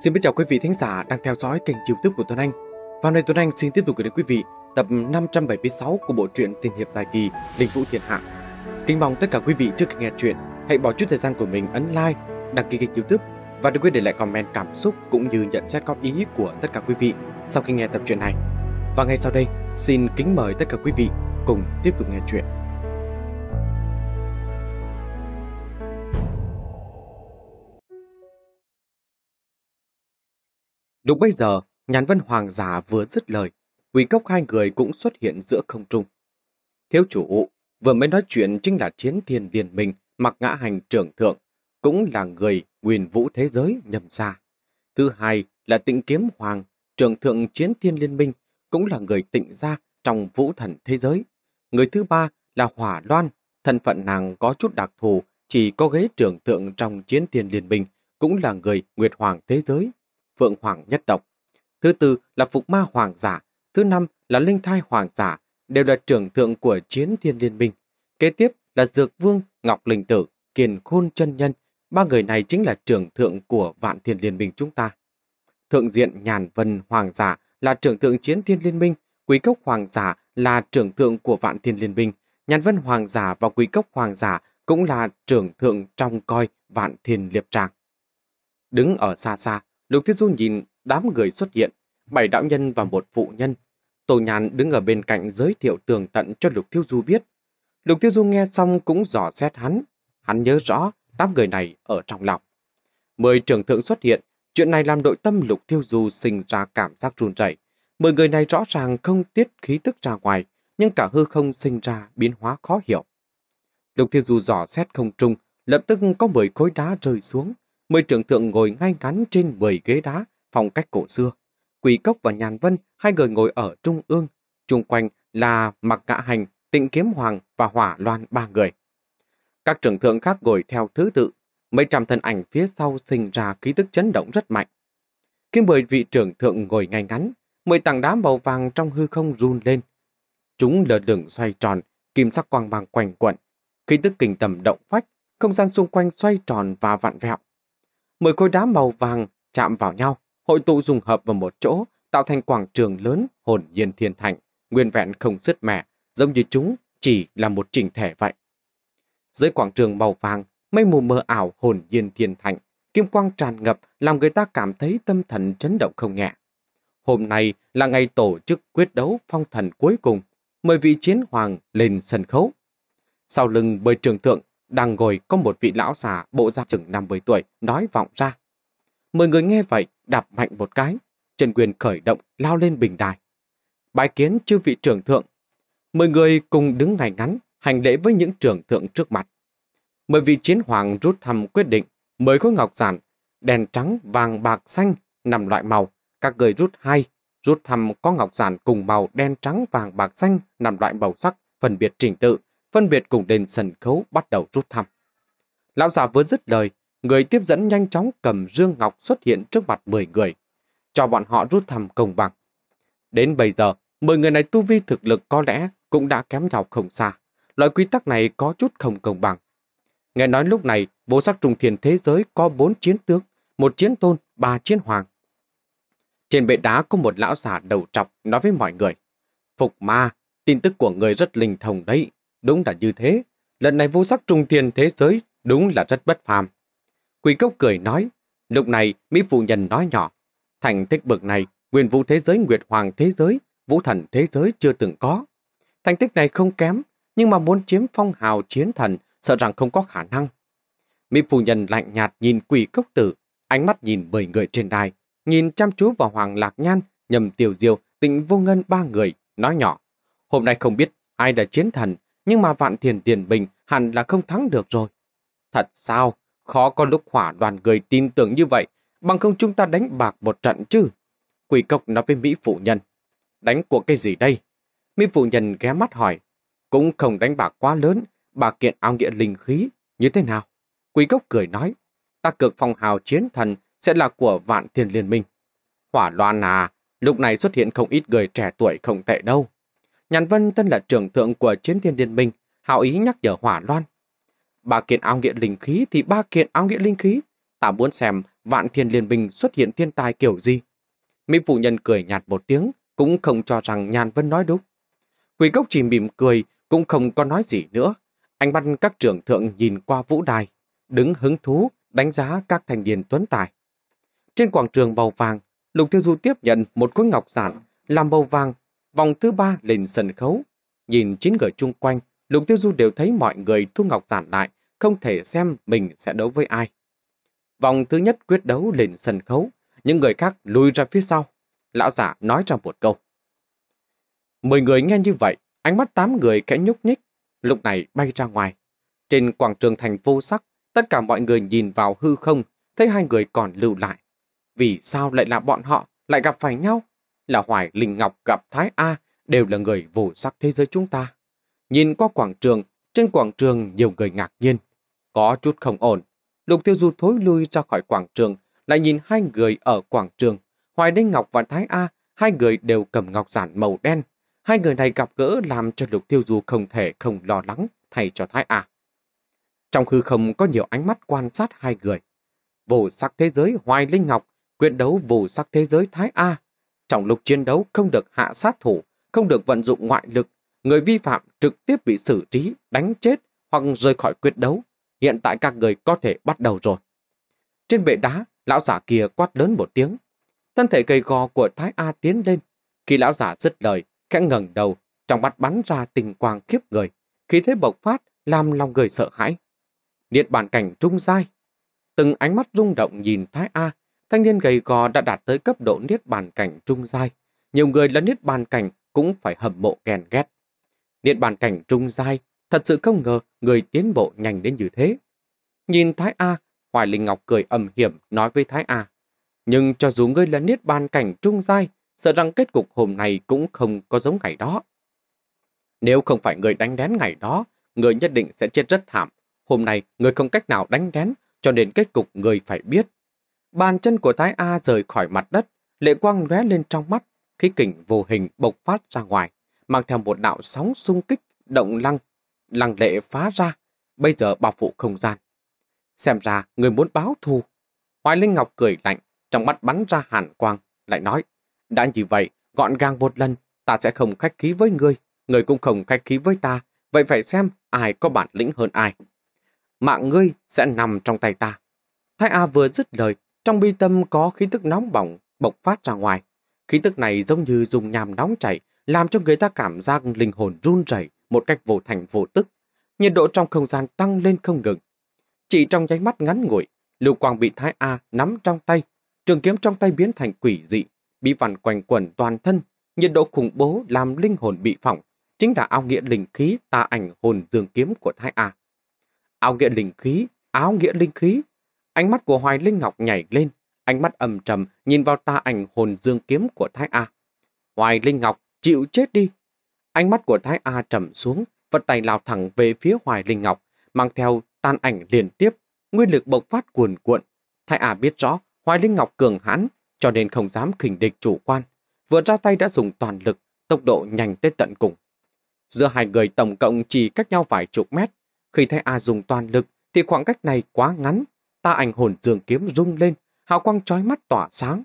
Xin chào quý vị thính giả đang theo dõi kênh youtube của Tuấn Anh. Và hôm nay Tuấn Anh xin tiếp tục gửi đến quý vị tập 576 của bộ truyện Tình Hiệp Tài Kỳ Đình Vũ Thiên Hạ. Kính mong tất cả quý vị trước khi nghe chuyện, hãy bỏ chút thời gian của mình ấn like, đăng ký kênh youtube và đừng quên để lại comment cảm xúc cũng như nhận xét góp ý của tất cả quý vị sau khi nghe tập truyện này. Và ngay sau đây, xin kính mời tất cả quý vị cùng tiếp tục nghe chuyện. Lúc bây giờ, nhàn vân hoàng giả vừa dứt lời, quỷ cốc hai người cũng xuất hiện giữa không trung. Thiếu chủ vừa mới nói chuyện chính là chiến thiên liên minh mặc ngã hành trưởng thượng, cũng là người nguyên vũ thế giới nhầm xa. Thứ hai là tịnh kiếm hoàng, trưởng thượng chiến thiên liên minh, cũng là người tịnh gia trong vũ thần thế giới. Người thứ ba là hỏa loan, thân phận nàng có chút đặc thù, chỉ có ghế trưởng thượng trong chiến thiên liên minh, cũng là người nguyệt hoàng thế giới Phượng Hoàng nhất tộc. Thứ tư là Phục Ma Hoàng giả, thứ năm là Linh Thai Hoàng giả, đều là trưởng thượng của Chiến Thiên Liên minh. Kế tiếp là Dược Vương, Ngọc Linh Tử, Kiền Khôn Chân Nhân, ba người này chính là trưởng thượng của Vạn Thiên Liên minh chúng ta. Thượng diện Nhàn Vân Hoàng giả là trưởng thượng Chiến Thiên Liên minh, Quý Cốc Hoàng giả là trưởng thượng của Vạn Thiên Liên minh, Nhàn Vân Hoàng giả và Quý Cốc Hoàng giả cũng là trưởng thượng trong coi Vạn Thiên Liệp Tràng. Đứng ở xa xa, Lục Thiên Du nhìn đám người xuất hiện, bảy đạo nhân và một phụ nhân. tổ Nhàn đứng ở bên cạnh giới thiệu tường tận cho Lục Thiên Du biết. Lục Thiên Du nghe xong cũng dò xét hắn. Hắn nhớ rõ tám người này ở trong lòng. Mười trưởng thượng xuất hiện, chuyện này làm đội tâm Lục Thiên Du sinh ra cảm giác run rẩy. Mười người này rõ ràng không tiết khí tức ra ngoài, nhưng cả hư không sinh ra biến hóa khó hiểu. Lục Thiên Du dò xét không trung, lập tức có mười khối đá rơi xuống. Mười trưởng thượng ngồi ngay ngắn trên 10 ghế đá, phong cách cổ xưa. quỷ Cốc và Nhàn Vân, hai người ngồi ở trung ương. Trung quanh là Mặc ngạ Hành, Tịnh Kiếm Hoàng và Hỏa Loan ba người. Các trưởng thượng khác ngồi theo thứ tự. Mấy trăm thân ảnh phía sau sinh ra ký tức chấn động rất mạnh. Khi mười vị trưởng thượng ngồi ngay ngắn, mười tảng đá màu vàng trong hư không run lên. Chúng lờ lửng xoay tròn, kim sắc quang mang quanh quẩn. Khí tức kinh tầm động phách, không gian xung quanh xoay tròn và vặn vẹo mười khối đá màu vàng chạm vào nhau, hội tụ dùng hợp vào một chỗ, tạo thành quảng trường lớn hồn nhiên thiên thành, nguyên vẹn không sứt mẻ, giống như chúng chỉ là một chỉnh thể vậy. Dưới quảng trường màu vàng, mây mù mờ ảo hồn nhiên thiên thành, kim quang tràn ngập làm người ta cảm thấy tâm thần chấn động không nhẹ. Hôm nay là ngày tổ chức quyết đấu phong thần cuối cùng, mời vị chiến hoàng lên sân khấu. Sau lưng bơi trường thượng đang ngồi có một vị lão già bộ ra chừng 50 tuổi nói vọng ra. Mười người nghe vậy đạp mạnh một cái. Trần Quyền khởi động lao lên bình đài. Bài kiến chư vị trưởng thượng. Mười người cùng đứng ngay ngắn hành lễ với những trưởng thượng trước mặt. Mời vị chiến hoàng rút thăm quyết định. mới có ngọc giản, đèn trắng, vàng, bạc, xanh, nằm loại màu. Các người rút hai, rút thăm có ngọc giản cùng màu đen trắng, vàng, bạc, xanh, nằm loại màu sắc, phân biệt trình tự phân biệt cùng lên sân khấu bắt đầu rút thăm. Lão già vừa dứt lời, người tiếp dẫn nhanh chóng cầm Dương Ngọc xuất hiện trước mặt 10 người, cho bọn họ rút thăm công bằng. Đến bây giờ, 10 người này tu vi thực lực có lẽ cũng đã kém nhau không xa. Loại quy tắc này có chút không công bằng. Nghe nói lúc này, vô sắc trùng thiền thế giới có 4 chiến tướng, một chiến tôn, ba chiến hoàng. Trên bệ đá có một lão già đầu trọc nói với mọi người. Phục ma, tin tức của người rất linh thông đấy. Đúng là như thế, lần này vô sắc trung thiên thế giới đúng là rất bất phàm. Quỷ cốc cười nói, lúc này Mỹ phụ nhân nói nhỏ, thành tích bậc này, quyền vũ thế giới nguyệt hoàng thế giới, vũ thần thế giới chưa từng có. Thành tích này không kém, nhưng mà muốn chiếm phong hào chiến thần sợ rằng không có khả năng. Mỹ phụ nhân lạnh nhạt nhìn quỷ cốc tử, ánh mắt nhìn bởi người trên đài, nhìn chăm chú vào Hoàng Lạc Nhan, nhầm tiểu diêu, tịnh vô ngân ba người, nói nhỏ. Hôm nay không biết ai đã chiến thần, nhưng mà vạn thiền tiền bình hẳn là không thắng được rồi. Thật sao? Khó có lúc hỏa đoàn người tin tưởng như vậy, bằng không chúng ta đánh bạc một trận chứ. Quỷ cốc nói với Mỹ phụ nhân. Đánh của cái gì đây? Mỹ phụ nhân ghé mắt hỏi. Cũng không đánh bạc quá lớn, bà kiện ao nghĩa linh khí, như thế nào? Quỷ cốc cười nói. Ta cược phong hào chiến thần sẽ là của vạn thiền liên minh. Hỏa loan à, lúc này xuất hiện không ít người trẻ tuổi không tệ đâu. Nhàn Vân tân là trưởng thượng của chiến thiên liên minh, hào ý nhắc nhở hỏa loan. Ba kiện áo nghĩa linh khí thì ba kiện áo nghĩa linh khí. Ta muốn xem vạn thiên liên minh xuất hiện thiên tài kiểu gì. Mỹ phụ nhân cười nhạt một tiếng, cũng không cho rằng Nhàn Vân nói đúng. Quỷ cốc chỉ mỉm cười, cũng không có nói gì nữa. Anh mắt các trưởng thượng nhìn qua vũ đài, đứng hứng thú, đánh giá các thành niên tuấn tài. Trên quảng trường bầu vàng, Lục Tiêu Du tiếp nhận một khối ngọc giản, làm màu vàng vòng thứ ba lên sân khấu. Nhìn chín người chung quanh, Lục Tiêu Du đều thấy mọi người thu ngọc giản lại, không thể xem mình sẽ đấu với ai. Vòng thứ nhất quyết đấu lên sân khấu, những người khác lùi ra phía sau. Lão giả nói ra một câu. Mười người nghe như vậy, ánh mắt tám người kẽ nhúc nhích, lúc này bay ra ngoài. Trên quảng trường thành vô sắc, tất cả mọi người nhìn vào hư không, thấy hai người còn lưu lại. Vì sao lại là bọn họ lại gặp phải nhau? là Hoài Linh Ngọc gặp Thái A đều là người vô sắc thế giới chúng ta. Nhìn qua quảng trường, trên quảng trường nhiều người ngạc nhiên. Có chút không ổn, Lục Tiêu Du thối lui ra khỏi quảng trường, lại nhìn hai người ở quảng trường. Hoài Linh Ngọc và Thái A, hai người đều cầm ngọc giản màu đen. Hai người này gặp gỡ làm cho Lục Tiêu Du không thể không lo lắng thay cho Thái A. Trong hư không có nhiều ánh mắt quan sát hai người. Vô sắc thế giới Hoài Linh Ngọc, quyết đấu vô sắc thế giới Thái A trong lúc chiến đấu không được hạ sát thủ, không được vận dụng ngoại lực, người vi phạm trực tiếp bị xử trí, đánh chết hoặc rời khỏi quyết đấu. Hiện tại các người có thể bắt đầu rồi. Trên vệ đá, lão giả kia quát lớn một tiếng. Thân thể gầy gò của Thái A tiến lên. Khi lão giả dứt lời, khẽ ngẩng đầu, trong mắt bắn ra tình quang khiếp người. Khí thế bộc phát, làm lòng người sợ hãi. Điện bản cảnh trung dai. Từng ánh mắt rung động nhìn Thái A thanh niên gầy gò đã đạt tới cấp độ niết bàn cảnh trung giai. Nhiều người là niết bàn cảnh cũng phải hầm mộ ghen ghét. Niết bàn cảnh trung giai, thật sự không ngờ người tiến bộ nhanh đến như thế. Nhìn Thái A, Hoài Linh Ngọc cười âm hiểm nói với Thái A. Nhưng cho dù ngươi là niết bàn cảnh trung giai, sợ rằng kết cục hôm nay cũng không có giống ngày đó. Nếu không phải người đánh đén ngày đó, người nhất định sẽ chết rất thảm. Hôm nay người không cách nào đánh đén, cho nên kết cục người phải biết Bàn chân của Thái A rời khỏi mặt đất, lệ quang lóe lên trong mắt, khí kình vô hình bộc phát ra ngoài, mang theo một đạo sóng xung kích, động lăng, lăng lệ phá ra, bây giờ bao phủ không gian. Xem ra người muốn báo thù. Hoài Linh Ngọc cười lạnh, trong mắt bắn ra hàn quang, lại nói, đã như vậy, gọn gàng một lần, ta sẽ không khách khí với ngươi, ngươi cũng không khách khí với ta, vậy phải xem ai có bản lĩnh hơn ai. Mạng ngươi sẽ nằm trong tay ta. Thái A vừa dứt lời, trong bi tâm có khí tức nóng bỏng bộc phát ra ngoài. Khí tức này giống như dùng nhàm nóng chảy, làm cho người ta cảm giác linh hồn run rẩy một cách vô thành vô tức. Nhiệt độ trong không gian tăng lên không ngừng. Chỉ trong nháy mắt ngắn ngủi, Lưu Quang bị Thái A nắm trong tay, trường kiếm trong tay biến thành quỷ dị, bị vằn quanh quẩn toàn thân, nhiệt độ khủng bố làm linh hồn bị phỏng, chính là ao nghĩa linh khí tà ảnh hồn dương kiếm của Thái A. Ao nghĩa linh khí, áo nghĩa linh khí Ánh mắt của Hoài Linh Ngọc nhảy lên, ánh mắt âm trầm nhìn vào ta ảnh hồn dương kiếm của Thái A. Hoài Linh Ngọc, chịu chết đi. Ánh mắt của Thái A trầm xuống, vật tay lao thẳng về phía Hoài Linh Ngọc, mang theo tan ảnh liên tiếp, nguyên lực bộc phát cuồn cuộn. Thái A biết rõ Hoài Linh Ngọc cường hãn, cho nên không dám khinh địch chủ quan. Vừa ra tay đã dùng toàn lực, tốc độ nhanh tới tận cùng. Giữa hai người tổng cộng chỉ cách nhau vài chục mét. Khi Thái A dùng toàn lực thì khoảng cách này quá ngắn, Ta ảnh hồn trường kiếm rung lên, hào quang trói mắt tỏa sáng.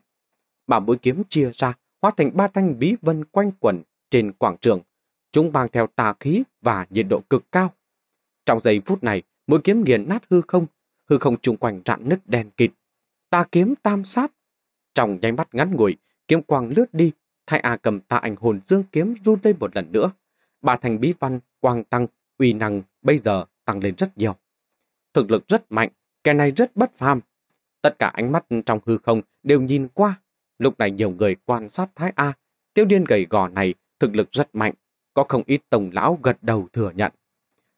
Bà mũi kiếm chia ra, hóa thành ba thanh bí vân quanh quẩn trên quảng trường. Chúng mang theo tà khí và nhiệt độ cực cao. Trong giây phút này, mũi kiếm nghiền nát hư không, hư không chung quanh rạn nứt đen kịt. Ta kiếm tam sát. Trong nháy mắt ngắn ngủi, kiếm quang lướt đi, Thái A cầm ta ảnh hồn dương kiếm run lên một lần nữa. Ba thành bí văn, quang tăng, uy năng bây giờ tăng lên rất nhiều. Thực lực rất mạnh, Kẻ này rất bất phàm. Tất cả ánh mắt trong hư không đều nhìn qua. Lúc này nhiều người quan sát Thái A. Tiêu điên gầy gò này thực lực rất mạnh. Có không ít tổng lão gật đầu thừa nhận.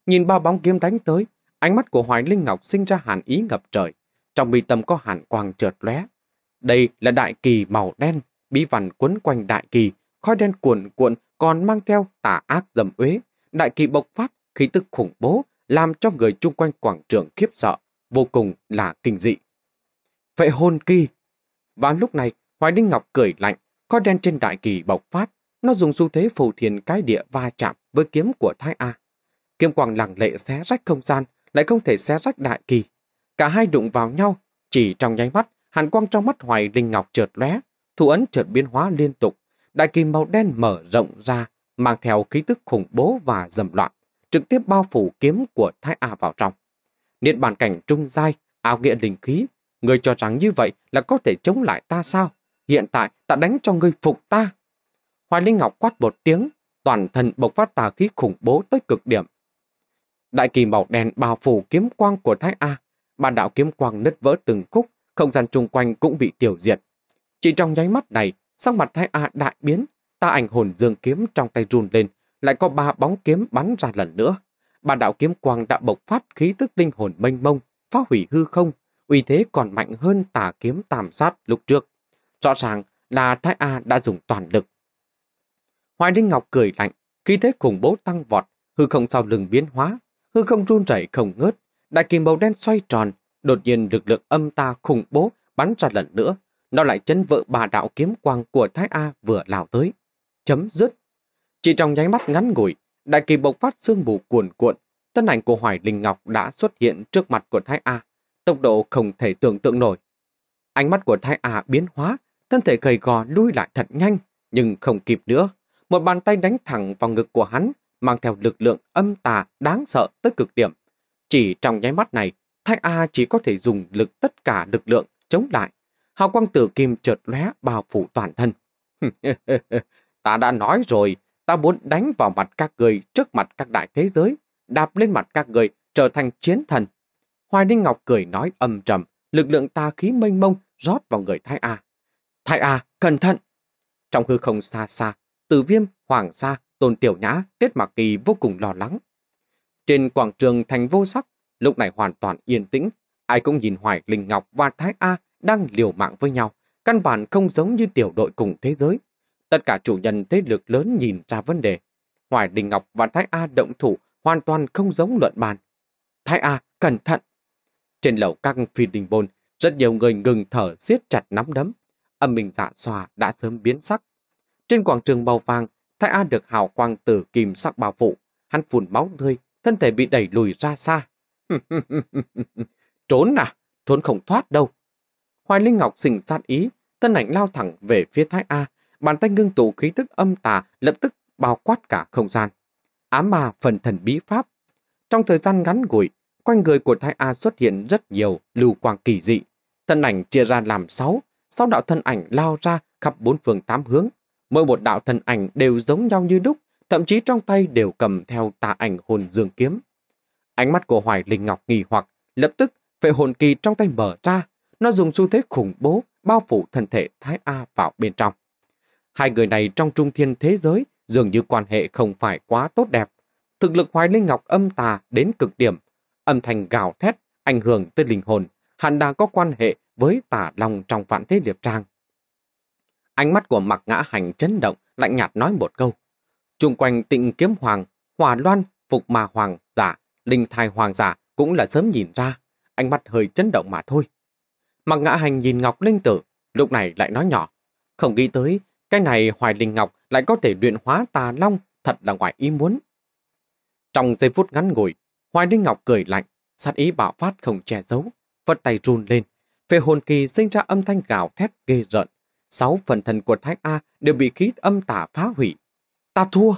Nhìn ba bóng kiếm đánh tới, ánh mắt của Hoài Linh Ngọc sinh ra hàn ý ngập trời. Trong mi tâm có hàn quang trượt lóe. Đây là đại kỳ màu đen, bí văn quấn quanh đại kỳ, khói đen cuộn cuộn còn mang theo tà ác dầm uế. Đại kỳ bộc phát, khí tức khủng bố, làm cho người chung quanh quảng trường khiếp sợ vô cùng là kinh dị. Vậy hồn kỳ! Và lúc này, Hoài Đinh Ngọc cười lạnh, có đen trên đại kỳ bộc phát, nó dùng xu thế phù thiền cái địa va chạm với kiếm của Thái A. Kiếm quang lẳng lệ xé rách không gian, lại không thể xé rách đại kỳ. Cả hai đụng vào nhau, chỉ trong nháy mắt, hàn quang trong mắt Hoài Đinh Ngọc trượt lóe, thủ ấn chợt biến hóa liên tục, đại kỳ màu đen mở rộng ra, mang theo khí tức khủng bố và dầm loạn, trực tiếp bao phủ kiếm của Thái A vào trong niết bản cảnh trung giai, áo nghĩa linh khí. người cho rằng như vậy là có thể chống lại ta sao? Hiện tại ta đánh cho ngươi phục ta. Hoài Linh Ngọc quát một tiếng, toàn thân bộc phát tà khí khủng bố tới cực điểm. Đại kỳ màu đen bao phủ kiếm quang của Thái A, bàn đạo kiếm quang nứt vỡ từng khúc, không gian chung quanh cũng bị tiểu diệt. Chỉ trong nháy mắt này, sắc mặt Thái A đại biến, ta ảnh hồn dương kiếm trong tay run lên, lại có ba bóng kiếm bắn ra lần nữa bản đạo kiếm quang đã bộc phát khí tức linh hồn mênh mông, phá hủy hư không, uy thế còn mạnh hơn tà kiếm tàm sát lúc trước. Rõ ràng là Thái A đã dùng toàn lực. Hoài Linh Ngọc cười lạnh, khí thế khủng bố tăng vọt, hư không sau lưng biến hóa, hư không run rẩy không ngớt, đại kim màu đen xoay tròn, đột nhiên lực lượng âm ta khủng bố bắn ra lần nữa, nó lại chấn vỡ bà đạo kiếm quang của Thái A vừa lao tới. Chấm dứt. Chỉ trong nháy mắt ngắn ngủi, Đại kỳ bộc phát sương mù cuồn cuộn, thân ảnh của Hoài Linh Ngọc đã xuất hiện trước mặt của Thái A, tốc độ không thể tưởng tượng nổi. Ánh mắt của Thái A biến hóa, thân thể gầy gò lui lại thật nhanh, nhưng không kịp nữa. Một bàn tay đánh thẳng vào ngực của hắn, mang theo lực lượng âm tà đáng sợ tới cực điểm. Chỉ trong nháy mắt này, Thái A chỉ có thể dùng lực tất cả lực lượng chống lại. Hào quang tử kim chợt lóe bao phủ toàn thân. Ta đã nói rồi, ta muốn đánh vào mặt các người trước mặt các đại thế giới, đạp lên mặt các người trở thành chiến thần. Hoài Ninh Ngọc cười nói âm trầm, lực lượng ta khí mênh mông rót vào người Thái A. Thái A, cẩn thận! Trong hư không xa xa, từ viêm, hoàng sa, tôn tiểu nhã, tiết mạc kỳ vô cùng lo lắng. Trên quảng trường thành vô sắc, lúc này hoàn toàn yên tĩnh, ai cũng nhìn Hoài Linh Ngọc và Thái A đang liều mạng với nhau, căn bản không giống như tiểu đội cùng thế giới. Tất cả chủ nhân thế lực lớn nhìn ra vấn đề. Hoài Đình Ngọc và Thái A động thủ hoàn toàn không giống luận bàn. Thái A, cẩn thận! Trên lầu các phi đình bôn, rất nhiều người ngừng thở siết chặt nắm đấm. Âm minh dạ xòa đã sớm biến sắc. Trên quảng trường màu vàng, Thái A được hào quang từ kim sắc bao phủ. Hắn phun máu tươi, thân thể bị đẩy lùi ra xa. trốn à, trốn không thoát đâu. Hoài Linh Ngọc xình sát ý, thân ảnh lao thẳng về phía Thái A, bàn tay ngưng tụ khí tức âm tà lập tức bao quát cả không gian. Ám ma phần thần bí pháp. Trong thời gian ngắn ngủi, quanh người của Thái A xuất hiện rất nhiều lưu quang kỳ dị. Thân ảnh chia ra làm sáu, sau đạo thân ảnh lao ra khắp bốn phương tám hướng. Mỗi một đạo thân ảnh đều giống nhau như đúc, thậm chí trong tay đều cầm theo tà ảnh hồn dương kiếm. Ánh mắt của Hoài Linh Ngọc nghi hoặc, lập tức vệ hồn kỳ trong tay mở ra, nó dùng xu thế khủng bố bao phủ thân thể Thái A vào bên trong. Hai người này trong trung thiên thế giới dường như quan hệ không phải quá tốt đẹp. Thực lực Hoài Linh Ngọc âm tà đến cực điểm. Âm thanh gào thét, ảnh hưởng tới linh hồn, hẳn đã có quan hệ với tà long trong vạn thế liệp trang. Ánh mắt của mặc ngã hành chấn động, lạnh nhạt nói một câu. Trung quanh tịnh kiếm hoàng, hòa loan, phục mà hoàng giả, linh thai hoàng giả cũng là sớm nhìn ra, ánh mắt hơi chấn động mà thôi. Mặc ngã hành nhìn Ngọc Linh Tử, lúc này lại nói nhỏ. Không nghĩ tới, cái này Hoài Linh Ngọc lại có thể luyện hóa tà long, thật là ngoài ý muốn. Trong giây phút ngắn ngủi, Hoài Linh Ngọc cười lạnh, sát ý bạo phát không che giấu, vật tay run lên. Về hồn kỳ sinh ra âm thanh gào thét ghê rợn. Sáu phần thần của Thái A đều bị khí âm tả phá hủy. Ta thua!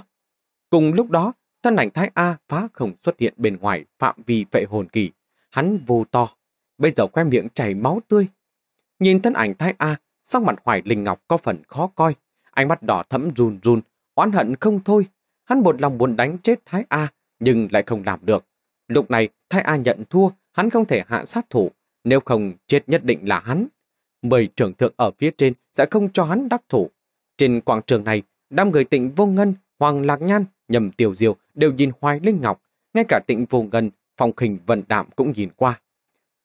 Cùng lúc đó, thân ảnh Thái A phá không xuất hiện bên ngoài phạm vi vệ hồn kỳ. Hắn vô to. Bây giờ khoe miệng chảy máu tươi. Nhìn thân ảnh Thái A, Sắc mặt Hoài Linh Ngọc có phần khó coi, ánh mắt đỏ thẫm run run, oán hận không thôi. Hắn một lòng muốn đánh chết Thái A, nhưng lại không làm được. Lúc này, Thái A nhận thua, hắn không thể hạ sát thủ, nếu không chết nhất định là hắn. Mười trưởng thượng ở phía trên sẽ không cho hắn đắc thủ. Trên quảng trường này, đám người tịnh vô ngân, Hoàng Lạc Nhan, Nhầm Tiểu diều đều nhìn Hoài Linh Ngọc, ngay cả tịnh vô ngân, phòng khình vận đạm cũng nhìn qua.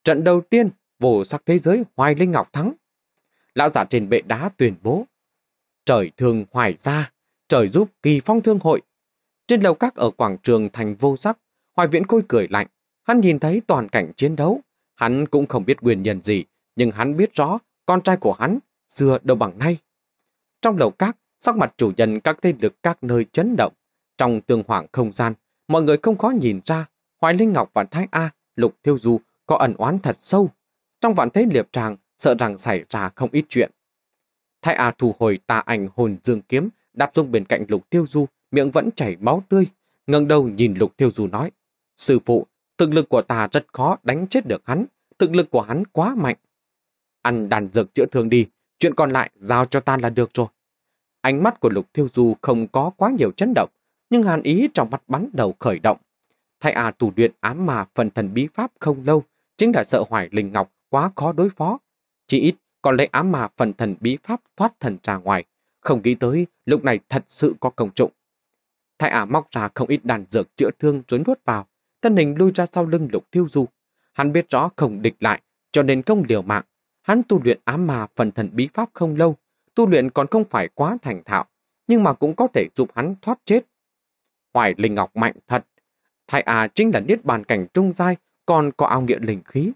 Trận đầu tiên, vô sắc thế giới Hoài Linh Ngọc thắng lão giả trên bệ đá tuyên bố. Trời thương hoài gia, trời giúp kỳ phong thương hội. Trên lầu các ở quảng trường thành vô sắc, hoài viễn côi cười lạnh. Hắn nhìn thấy toàn cảnh chiến đấu. Hắn cũng không biết nguyên nhân gì, nhưng hắn biết rõ con trai của hắn xưa đâu bằng nay. Trong lầu các, sắc mặt chủ nhân các thế lực các nơi chấn động. Trong tương hoảng không gian, mọi người không khó nhìn ra Hoài Linh Ngọc và Thái A, Lục Thiêu Du có ẩn oán thật sâu. Trong vạn thế liệp tràng, sợ rằng xảy ra không ít chuyện. Thái A thu hồi tà ảnh hồn dương kiếm, đạp xuống bên cạnh Lục Tiêu Du, miệng vẫn chảy máu tươi, ngẩng đầu nhìn Lục Tiêu Du nói, Sư phụ, thực lực của ta rất khó đánh chết được hắn, thực lực của hắn quá mạnh. Ăn đàn dược chữa thương đi, chuyện còn lại giao cho ta là được rồi. Ánh mắt của Lục Tiêu Du không có quá nhiều chấn động, nhưng hàn ý trong mắt bắn đầu khởi động. Thái A à tù luyện ám mà phần thần bí pháp không lâu, chính là sợ Hoài Linh Ngọc quá khó đối phó, chỉ ít còn lấy ám mà phần thần bí pháp thoát thần ra ngoài, không nghĩ tới lúc này thật sự có công trụng. Thái ả móc ra không ít đàn dược chữa thương rồi nuốt vào, thân hình lui ra sau lưng lục thiêu du. Hắn biết rõ không địch lại, cho nên công liều mạng. Hắn tu luyện ám mà phần thần bí pháp không lâu, tu luyện còn không phải quá thành thạo, nhưng mà cũng có thể giúp hắn thoát chết. Hoài Linh Ngọc mạnh thật, Thái ả chính là niết bàn cảnh trung giai, còn có ao nghĩa linh khí.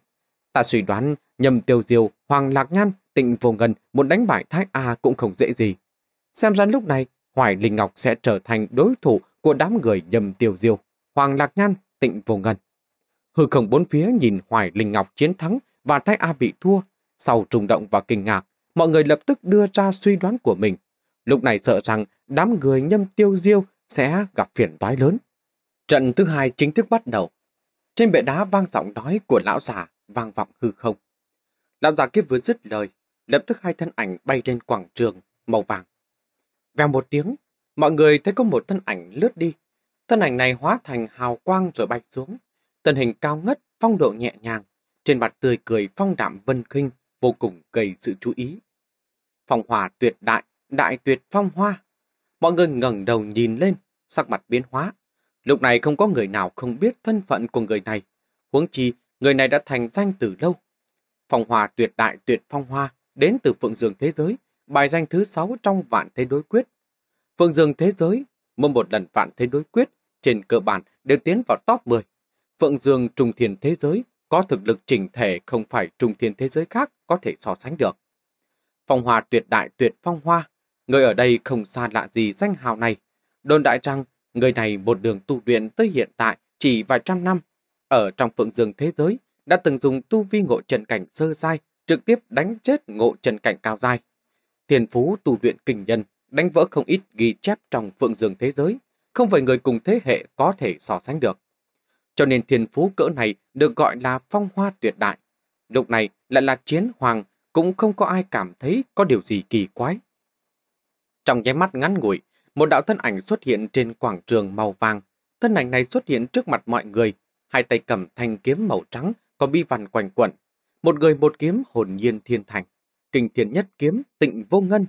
Ta suy đoán Nhầm tiêu Diêu, Hoàng Lạc Nhan, Tịnh Vô Ngân muốn đánh bại Thái A cũng không dễ gì. Xem ra lúc này, Hoài Linh Ngọc sẽ trở thành đối thủ của đám người nhầm tiêu diêu, Hoàng Lạc Nhan, Tịnh Vô Ngân. Hư không bốn phía nhìn Hoài Linh Ngọc chiến thắng và Thái A bị thua. Sau trùng động và kinh ngạc, mọi người lập tức đưa ra suy đoán của mình. Lúc này sợ rằng đám người nhâm tiêu diêu sẽ gặp phiền toái lớn. Trận thứ hai chính thức bắt đầu. Trên bệ đá vang giọng nói của lão già vang vọng hư không. Lão già kia vừa dứt lời, lập tức hai thân ảnh bay lên quảng trường, màu vàng. Vèo một tiếng, mọi người thấy có một thân ảnh lướt đi. Thân ảnh này hóa thành hào quang rồi bay xuống. Thân hình cao ngất, phong độ nhẹ nhàng, trên mặt tươi cười phong đạm vân khinh, vô cùng gây sự chú ý. Phong hòa tuyệt đại, đại tuyệt phong hoa. Mọi người ngẩng đầu nhìn lên, sắc mặt biến hóa. Lúc này không có người nào không biết thân phận của người này. Huống chi, người này đã thành danh từ lâu, Phong hòa tuyệt đại tuyệt phong hoa đến từ Phượng dương Thế Giới, bài danh thứ sáu trong Vạn Thế Đối Quyết. Phượng dương Thế Giới, mỗi một lần Vạn Thế Đối Quyết, trên cơ bản đều tiến vào top 10. Phượng Dương Trung Thiên Thế Giới có thực lực chỉnh thể không phải Trung Thiên Thế Giới khác có thể so sánh được. Phong Hòa tuyệt đại tuyệt phong hoa, người ở đây không xa lạ gì danh hào này. Đồn đại rằng, người này một đường tu luyện tới hiện tại chỉ vài trăm năm. Ở trong Phượng Dương Thế Giới, đã từng dùng tu vi ngộ trần cảnh sơ sai trực tiếp đánh chết ngộ trần cảnh cao dai. Thiền phú tu luyện kinh nhân, đánh vỡ không ít ghi chép trong phượng dường thế giới, không phải người cùng thế hệ có thể so sánh được. Cho nên thiền phú cỡ này được gọi là phong hoa tuyệt đại. Lúc này lại là chiến hoàng, cũng không có ai cảm thấy có điều gì kỳ quái. Trong nháy mắt ngắn ngủi, một đạo thân ảnh xuất hiện trên quảng trường màu vàng. Thân ảnh này xuất hiện trước mặt mọi người, hai tay cầm thanh kiếm màu trắng có bi văn quanh quẩn, một người một kiếm hồn nhiên thiên thành, kinh thiên nhất kiếm tịnh vô ngân.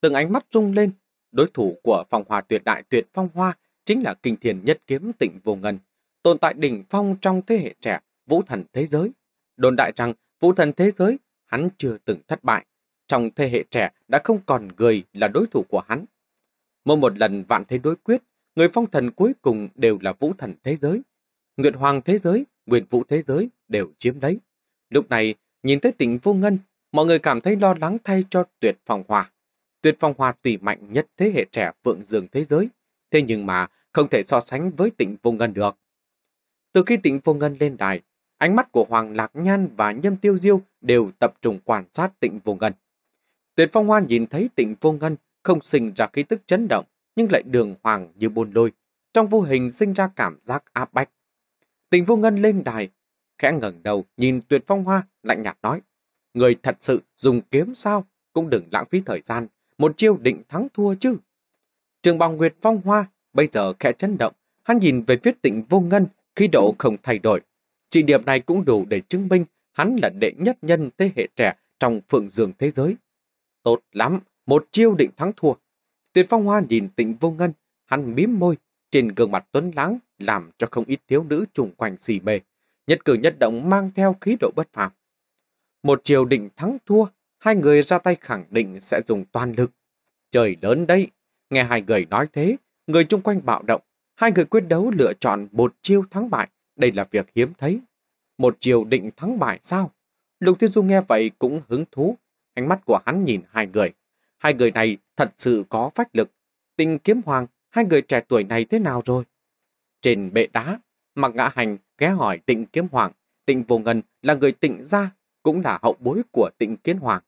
Từng ánh mắt rung lên, đối thủ của phong hòa tuyệt đại tuyệt phong hoa chính là kinh thiên nhất kiếm tịnh vô ngân, tồn tại đỉnh phong trong thế hệ trẻ, vũ thần thế giới. Đồn đại rằng vũ thần thế giới, hắn chưa từng thất bại. Trong thế hệ trẻ đã không còn người là đối thủ của hắn. Mỗi một lần vạn thế đối quyết, người phong thần cuối cùng đều là vũ thần thế giới. Nguyệt hoàng thế giới nguyên vũ thế giới đều chiếm lấy. Lúc này, nhìn thấy tỉnh vô ngân, mọi người cảm thấy lo lắng thay cho tuyệt phong hòa. Tuyệt phong hòa tùy mạnh nhất thế hệ trẻ vượng dường thế giới, thế nhưng mà không thể so sánh với tỉnh vô ngân được. Từ khi tỉnh vô ngân lên đài, ánh mắt của Hoàng Lạc Nhan và Nhâm Tiêu Diêu đều tập trung quan sát tịnh vô ngân. Tuyệt phong hoa nhìn thấy tịnh vô ngân không sinh ra khí tức chấn động, nhưng lại đường hoàng như bồn lôi, trong vô hình sinh ra cảm giác áp bách. Tình vô ngân lên đài, khẽ ngẩng đầu nhìn tuyệt phong hoa, lạnh nhạt nói. Người thật sự dùng kiếm sao, cũng đừng lãng phí thời gian, một chiêu định thắng thua chứ. Trường Bằng Nguyệt Phong Hoa bây giờ khẽ chấn động, hắn nhìn về phía tịnh vô ngân, khí độ không thay đổi. Chỉ điểm này cũng đủ để chứng minh hắn là đệ nhất nhân thế hệ trẻ trong phượng dường thế giới. Tốt lắm, một chiêu định thắng thua. Tuyệt Phong Hoa nhìn tịnh vô ngân, hắn mím môi, trên gương mặt tuấn lãng làm cho không ít thiếu nữ trùng quanh xì mê, nhất cử nhất động mang theo khí độ bất phàm. Một chiều định thắng thua, hai người ra tay khẳng định sẽ dùng toàn lực. Trời lớn đấy, nghe hai người nói thế, người chung quanh bạo động, hai người quyết đấu lựa chọn một chiêu thắng bại, đây là việc hiếm thấy. Một chiều định thắng bại sao? Lục Thiên Du nghe vậy cũng hứng thú, ánh mắt của hắn nhìn hai người. Hai người này thật sự có phách lực. Tình kiếm hoàng, hai người trẻ tuổi này thế nào rồi? Trên bệ đá, Mạc Ngã Hành ghé hỏi tịnh kiếm hoàng, tịnh vô ngân là người tịnh gia, cũng là hậu bối của tịnh kiến hoàng.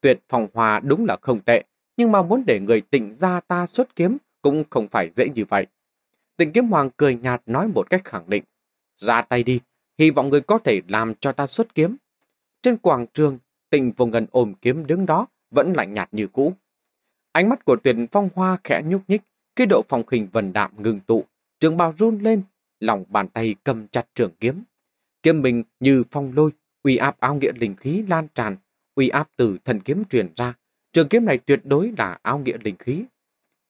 Tuyệt phòng hòa đúng là không tệ, nhưng mà muốn để người tịnh gia ta xuất kiếm cũng không phải dễ như vậy. Tịnh kiếm hoàng cười nhạt nói một cách khẳng định. Ra tay đi, hy vọng người có thể làm cho ta xuất kiếm. Trên quảng trường, tịnh vô ngân ôm kiếm đứng đó, vẫn lạnh nhạt như cũ. Ánh mắt của tuyển phong hoa khẽ nhúc nhích, khi độ phòng hình vần đạm ngừng tụ, Trường bào run lên, lòng bàn tay cầm chặt trường kiếm. Kiếm mình như phong lôi, uy áp áo nghĩa linh khí lan tràn, uy áp từ thần kiếm truyền ra. Trường kiếm này tuyệt đối là áo nghĩa linh khí.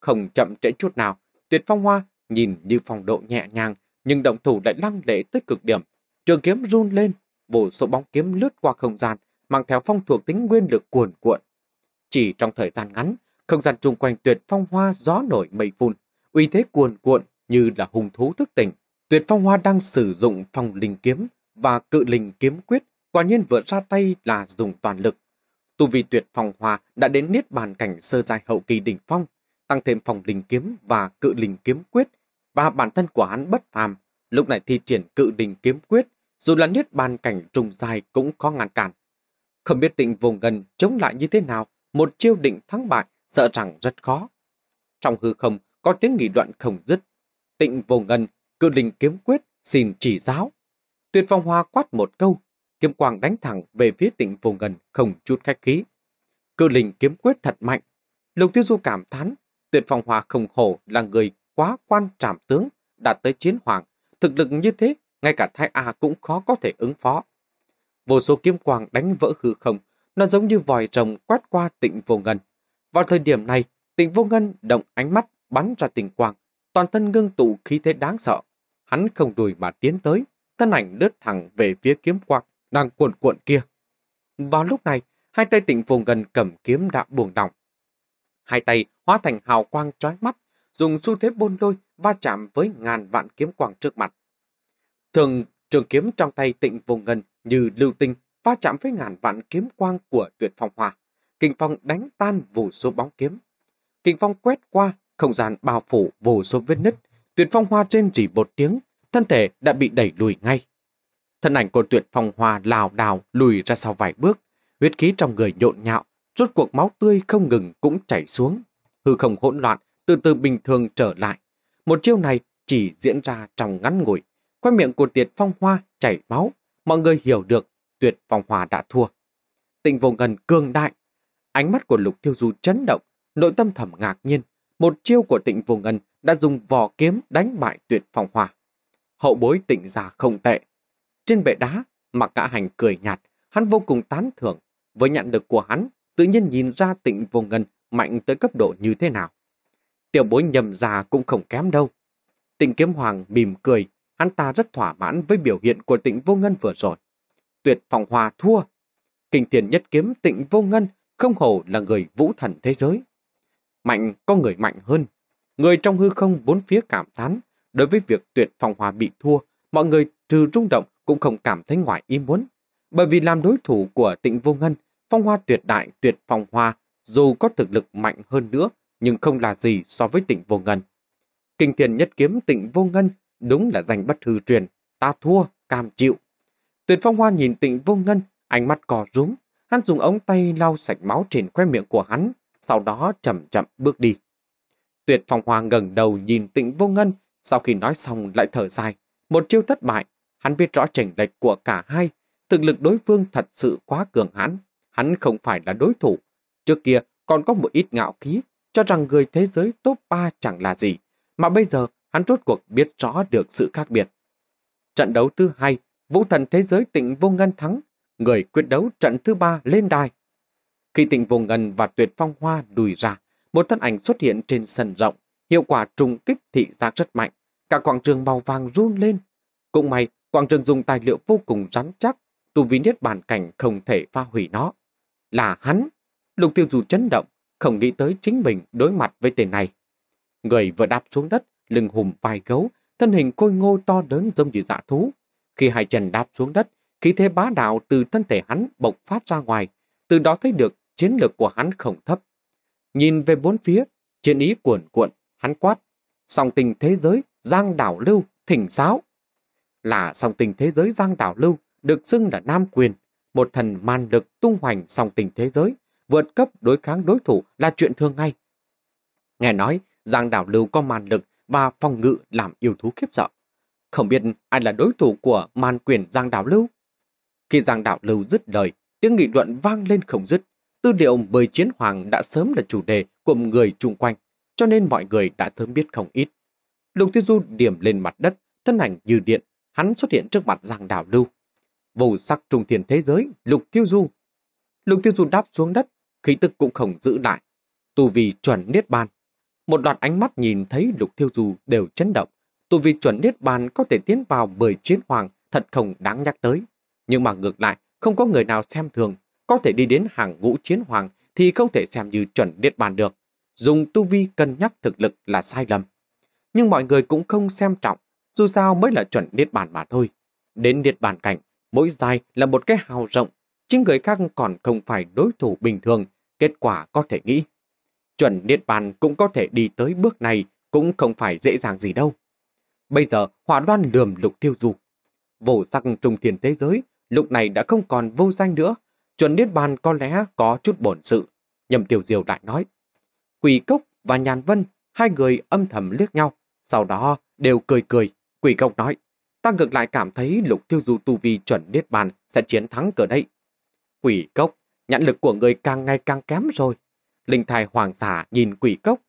Không chậm trễ chút nào, tuyệt phong hoa nhìn như phong độ nhẹ nhàng, nhưng động thủ lại lăng lệ tới cực điểm. Trường kiếm run lên, vô số bóng kiếm lướt qua không gian, mang theo phong thuộc tính nguyên lực cuồn cuộn. Chỉ trong thời gian ngắn, không gian chung quanh tuyệt phong hoa gió nổi mây phun, uy thế cuồn cuộn như là hung thú thức tỉnh, Tuyệt Phong Hoa đang sử dụng phòng linh kiếm và cự linh kiếm quyết, quả nhiên vừa ra tay là dùng toàn lực. Tu vi Tuyệt Phong Hoa đã đến niết bàn cảnh sơ giai hậu kỳ đỉnh phong, tăng thêm phòng linh kiếm và cự linh kiếm quyết, và bản thân của hắn bất phàm, lúc này thi triển cự đình kiếm quyết, dù là niết bàn cảnh trùng dài cũng khó ngăn cản. Không biết tịnh vùng gần chống lại như thế nào, một chiêu định thắng bại sợ rằng rất khó. Trong hư không có tiếng nghị đoạn không dứt Tịnh vô ngân, cự Linh kiếm quyết, xin chỉ giáo. Tuyệt phong hoa quát một câu, kiếm quang đánh thẳng về phía tịnh vô ngân, không chút khách khí. Cự Linh kiếm quyết thật mạnh. Lục Thiên du cảm thán, tuyệt phong hoa không hổ là người quá quan trảm tướng, đạt tới chiến hoàng. Thực lực như thế, ngay cả thái A cũng khó có thể ứng phó. Vô số kiếm quang đánh vỡ hư không, nó giống như vòi rồng quét qua tịnh vô ngân. Vào thời điểm này, tịnh vô ngân động ánh mắt bắn ra tình quang, toàn thân ngưng tụ khí thế đáng sợ. Hắn không lùi mà tiến tới, thân ảnh lướt thẳng về phía kiếm quạc đang cuộn cuộn kia. Vào lúc này, hai tay tịnh vùng gần cầm kiếm đã buồn đỏng. Hai tay hóa thành hào quang trói mắt, dùng xu thế bôn đôi va chạm với ngàn vạn kiếm quang trước mặt. Thường trường kiếm trong tay tịnh vùng ngân như lưu tinh va chạm với ngàn vạn kiếm quang của tuyệt phong hòa. Kinh phong đánh tan vù số bóng kiếm. Kinh phong quét qua không gian bao phủ vô số vết nứt, tuyệt phong hoa trên chỉ một tiếng, thân thể đã bị đẩy lùi ngay. Thân ảnh của tuyệt phong hoa lào đào lùi ra sau vài bước, huyết khí trong người nhộn nhạo, rốt cuộc máu tươi không ngừng cũng chảy xuống. Hư không hỗn loạn, từ từ bình thường trở lại. Một chiêu này chỉ diễn ra trong ngắn ngủi. Qua miệng của tuyệt phong hoa chảy máu, mọi người hiểu được tuyệt phong hoa đã thua. Tịnh vô ngần cương đại, ánh mắt của lục thiêu du chấn động, nội tâm thầm ngạc nhiên, một chiêu của tịnh vô ngân đã dùng vỏ kiếm đánh bại tuyệt phong hòa. Hậu bối tịnh già không tệ. Trên bệ đá, mặc cả hành cười nhạt, hắn vô cùng tán thưởng. Với nhận được của hắn, tự nhiên nhìn ra tịnh vô ngân mạnh tới cấp độ như thế nào. Tiểu bối nhầm già cũng không kém đâu. Tịnh kiếm hoàng mỉm cười, hắn ta rất thỏa mãn với biểu hiện của tịnh vô ngân vừa rồi. Tuyệt phòng hòa thua. Kinh tiền nhất kiếm tịnh vô ngân không hổ là người vũ thần thế giới. Mạnh có người mạnh hơn. Người trong hư không bốn phía cảm thán. Đối với việc tuyệt phòng hòa bị thua, mọi người trừ rung động cũng không cảm thấy ngoài ý muốn. Bởi vì làm đối thủ của tịnh vô ngân, phong hoa tuyệt đại tuyệt phong hoa dù có thực lực mạnh hơn nữa nhưng không là gì so với tịnh vô ngân. Kinh thiền nhất kiếm tịnh vô ngân đúng là danh bất hư truyền, ta thua, cam chịu. Tuyệt phong hoa nhìn tịnh vô ngân, ánh mắt cò rúm, hắn dùng ống tay lau sạch máu trên khoe miệng của hắn, sau đó chậm chậm bước đi. Tuyệt Phong Hoa ngẩng đầu nhìn tịnh vô ngân, sau khi nói xong lại thở dài. Một chiêu thất bại, hắn biết rõ chênh lệch của cả hai, thực lực đối phương thật sự quá cường hãn, hắn không phải là đối thủ. Trước kia còn có một ít ngạo khí, cho rằng người thế giới top 3 chẳng là gì, mà bây giờ hắn rốt cuộc biết rõ được sự khác biệt. Trận đấu thứ hai, vũ thần thế giới tịnh vô ngân thắng, người quyết đấu trận thứ ba lên đài khi tịnh vô ngân và tuyệt phong hoa lùi ra, một thân ảnh xuất hiện trên sân rộng, hiệu quả trùng kích thị giác rất mạnh. Cả quảng trường màu vàng run lên. Cũng may, quảng trường dùng tài liệu vô cùng rắn chắc, tu vi niết bàn cảnh không thể phá hủy nó. Là hắn! Lục tiêu dù chấn động, không nghĩ tới chính mình đối mặt với tên này. Người vừa đáp xuống đất, lưng hùm vai gấu, thân hình côi ngô to lớn giống như dạ thú. Khi hai chân đáp xuống đất, khí thế bá đạo từ thân thể hắn bộc phát ra ngoài, từ đó thấy được chiến lược của hắn không thấp. Nhìn về bốn phía, chiến ý cuồn cuộn, hắn quát, song tình thế giới, giang đảo lưu, thỉnh sáo. Là song tình thế giới giang đảo lưu, được xưng là nam quyền, một thần man lực tung hoành song tình thế giới, vượt cấp đối kháng đối thủ là chuyện thường ngay. Nghe nói, giang đảo lưu có man lực và phòng ngự làm yêu thú khiếp sợ. Không biết ai là đối thủ của man quyền giang đảo lưu? Khi giang đảo lưu dứt lời, tiếng nghị luận vang lên không dứt. Tư liệu bởi chiến hoàng đã sớm là chủ đề của người chung quanh, cho nên mọi người đã sớm biết không ít. Lục Tiêu Du điểm lên mặt đất, thân ảnh như điện, hắn xuất hiện trước mặt Giang đảo Lưu. Vô sắc trung thiên thế giới, Lục Tiêu Du. Lục Tiêu Du đáp xuống đất, khí tức cũng không giữ lại. Tu vi chuẩn niết bàn. Một loạt ánh mắt nhìn thấy Lục Tiêu Du đều chấn động. Tu vi chuẩn niết bàn có thể tiến vào bởi chiến hoàng thật không đáng nhắc tới. Nhưng mà ngược lại, không có người nào xem thường có thể đi đến hàng ngũ chiến hoàng thì không thể xem như chuẩn điện bàn được. Dùng tu vi cân nhắc thực lực là sai lầm. Nhưng mọi người cũng không xem trọng, dù sao mới là chuẩn điện bàn mà thôi. Đến điện bàn cảnh, mỗi dài là một cái hào rộng, chính người khác còn không phải đối thủ bình thường, kết quả có thể nghĩ. Chuẩn điện bàn cũng có thể đi tới bước này cũng không phải dễ dàng gì đâu. Bây giờ, hỏa đoan lườm lục tiêu du. Vô sắc trùng thiền thế giới, lúc này đã không còn vô danh nữa, Chuẩn Niết Bàn có lẽ có chút bổn sự, nhầm tiểu diều lại nói. Quỷ Cốc và Nhàn Vân, hai người âm thầm liếc nhau, sau đó đều cười cười. Quỷ Cốc nói, ta ngược lại cảm thấy lục tiêu du tu vi chuẩn Niết Bàn sẽ chiến thắng cờ đây. Quỷ Cốc, nhãn lực của người càng ngày càng kém rồi. Linh thai hoàng giả nhìn quỷ Cốc.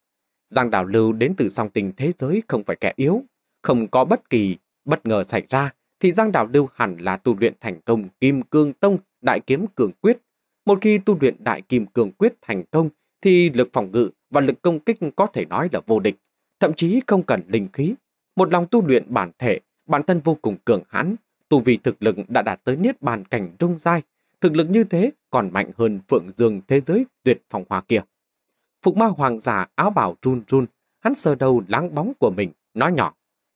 Giang đảo lưu đến từ song tình thế giới không phải kẻ yếu, không có bất kỳ bất ngờ xảy ra thì Giang đảo Lưu hẳn là tu luyện thành công Kim Cương Tông Đại Kiếm Cường Quyết. Một khi tu luyện Đại Kim Cường Quyết thành công thì lực phòng ngự và lực công kích có thể nói là vô địch, thậm chí không cần linh khí. Một lòng tu luyện bản thể, bản thân vô cùng cường hãn, tu vì thực lực đã đạt tới niết bàn cảnh trung giai, thực lực như thế còn mạnh hơn Phượng Dương thế giới tuyệt phòng hòa kia. Phục ma hoàng giả áo bảo run run, hắn sờ đầu láng bóng của mình, nói nhỏ.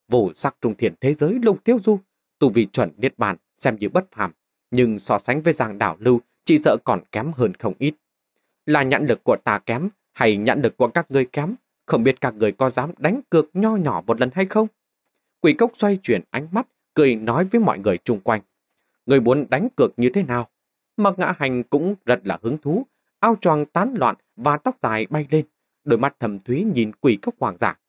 Vô sắc trung thiền thế giới lông tiêu du, tu vì chuẩn niết bàn xem như bất phàm, nhưng so sánh với Giang Đảo Lưu chỉ sợ còn kém hơn không ít. Là nhãn lực của ta kém hay nhãn lực của các ngươi kém, không biết các người có dám đánh cược nho nhỏ một lần hay không? Quỷ cốc xoay chuyển ánh mắt, cười nói với mọi người chung quanh. Người muốn đánh cược như thế nào? Mặc ngã hành cũng rất là hứng thú, ao choàng tán loạn và tóc dài bay lên, đôi mắt thầm thúy nhìn quỷ cốc hoàng giả.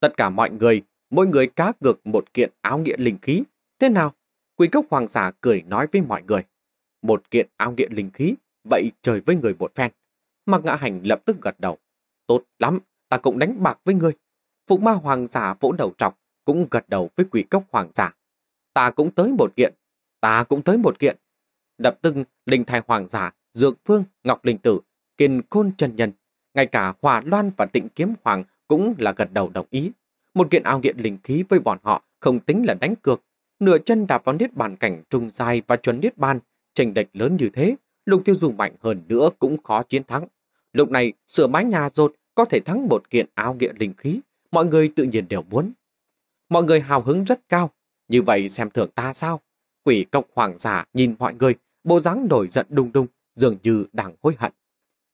Tất cả mọi người, mỗi người cá cược một kiện áo nghĩa linh khí, thế nào Quỷ cốc hoàng giả cười nói với mọi người. Một kiện ao điện linh khí, vậy trời với người một phen. Mạc ngạ hành lập tức gật đầu. Tốt lắm, ta cũng đánh bạc với ngươi. Phụ ma hoàng giả vỗ đầu trọc, cũng gật đầu với quỷ cốc hoàng giả. Ta cũng tới một kiện, ta cũng tới một kiện. Đập tưng, linh thai hoàng giả, dược phương, ngọc linh tử, kiên khôn chân nhân. Ngay cả hòa loan và tịnh kiếm hoàng cũng là gật đầu đồng ý. Một kiện ao nghiện linh khí với bọn họ không tính là đánh cược, nửa chân đạp vào niết bàn cảnh trung dài và chuẩn niết bàn, chênh lệch lớn như thế, Lục Tiêu dùng mạnh hơn nữa cũng khó chiến thắng. Lúc này, sửa mái nhà rột có thể thắng một kiện áo nghĩa linh khí, mọi người tự nhiên đều muốn. Mọi người hào hứng rất cao, như vậy xem thưởng ta sao? Quỷ cốc hoàng giả nhìn mọi người, bộ dáng nổi giận đung đung, dường như đang hối hận.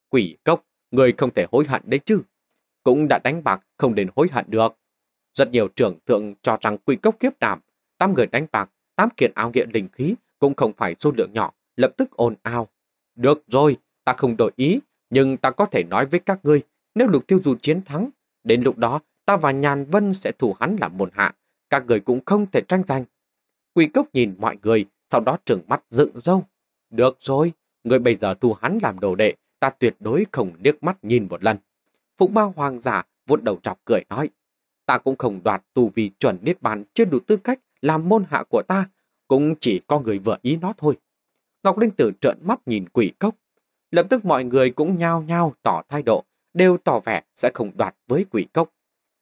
Quỷ cốc, người không thể hối hận đấy chứ. Cũng đã đánh bạc không đến hối hận được. Rất nhiều trưởng thượng cho rằng quỷ cốc kiếp đảm Tám người đánh bạc, tám kiện ao nghiện linh khí cũng không phải số lượng nhỏ, lập tức ồn ào. Được rồi, ta không đổi ý, nhưng ta có thể nói với các ngươi, nếu lục tiêu du chiến thắng, đến lúc đó ta và Nhàn Vân sẽ thủ hắn làm môn hạ, các người cũng không thể tranh giành. quỷ cốc nhìn mọi người, sau đó trừng mắt dựng râu. Được rồi, người bây giờ thu hắn làm đồ đệ, ta tuyệt đối không liếc mắt nhìn một lần. Phụng ma hoàng giả vuốt đầu trọc cười nói, ta cũng không đoạt tu vì chuẩn niết bàn chưa đủ tư cách làm môn hạ của ta, cũng chỉ có người vừa ý nó thôi. Ngọc Linh Tử trợn mắt nhìn quỷ cốc. Lập tức mọi người cũng nhao nhao tỏ thái độ, đều tỏ vẻ sẽ không đoạt với quỷ cốc.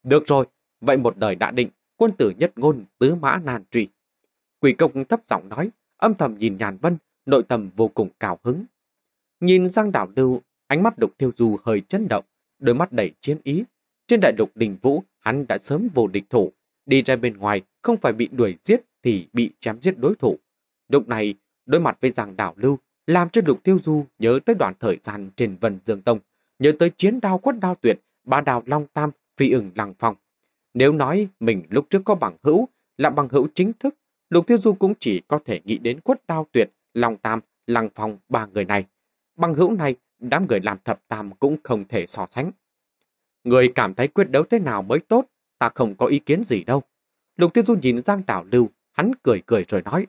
Được rồi, vậy một đời đã định, quân tử nhất ngôn tứ mã nan truy. Quỷ cốc thấp giọng nói, âm thầm nhìn nhàn vân, nội tâm vô cùng cào hứng. Nhìn Giang đảo lưu, ánh mắt đục Thiêu du hơi chấn động, đôi mắt đầy chiến ý. Trên đại lục đình vũ, hắn đã sớm vô địch thủ, Đi ra bên ngoài, không phải bị đuổi giết thì bị chém giết đối thủ. Lúc này, đối mặt với giang đảo lưu, làm cho Lục Tiêu Du nhớ tới đoạn thời gian trên Vân Dương Tông, nhớ tới chiến đao quất đao tuyệt, ba đào long tam, phi ửng lăng phong. Nếu nói mình lúc trước có bằng hữu, là bằng hữu chính thức, Lục Tiêu Du cũng chỉ có thể nghĩ đến quất đao tuyệt, long tam, lăng phong ba người này. Bằng hữu này, đám người làm thập tam cũng không thể so sánh. Người cảm thấy quyết đấu thế nào mới tốt, ta không có ý kiến gì đâu. Lục Thiên Du nhìn Giang Đảo Lưu, hắn cười cười rồi nói.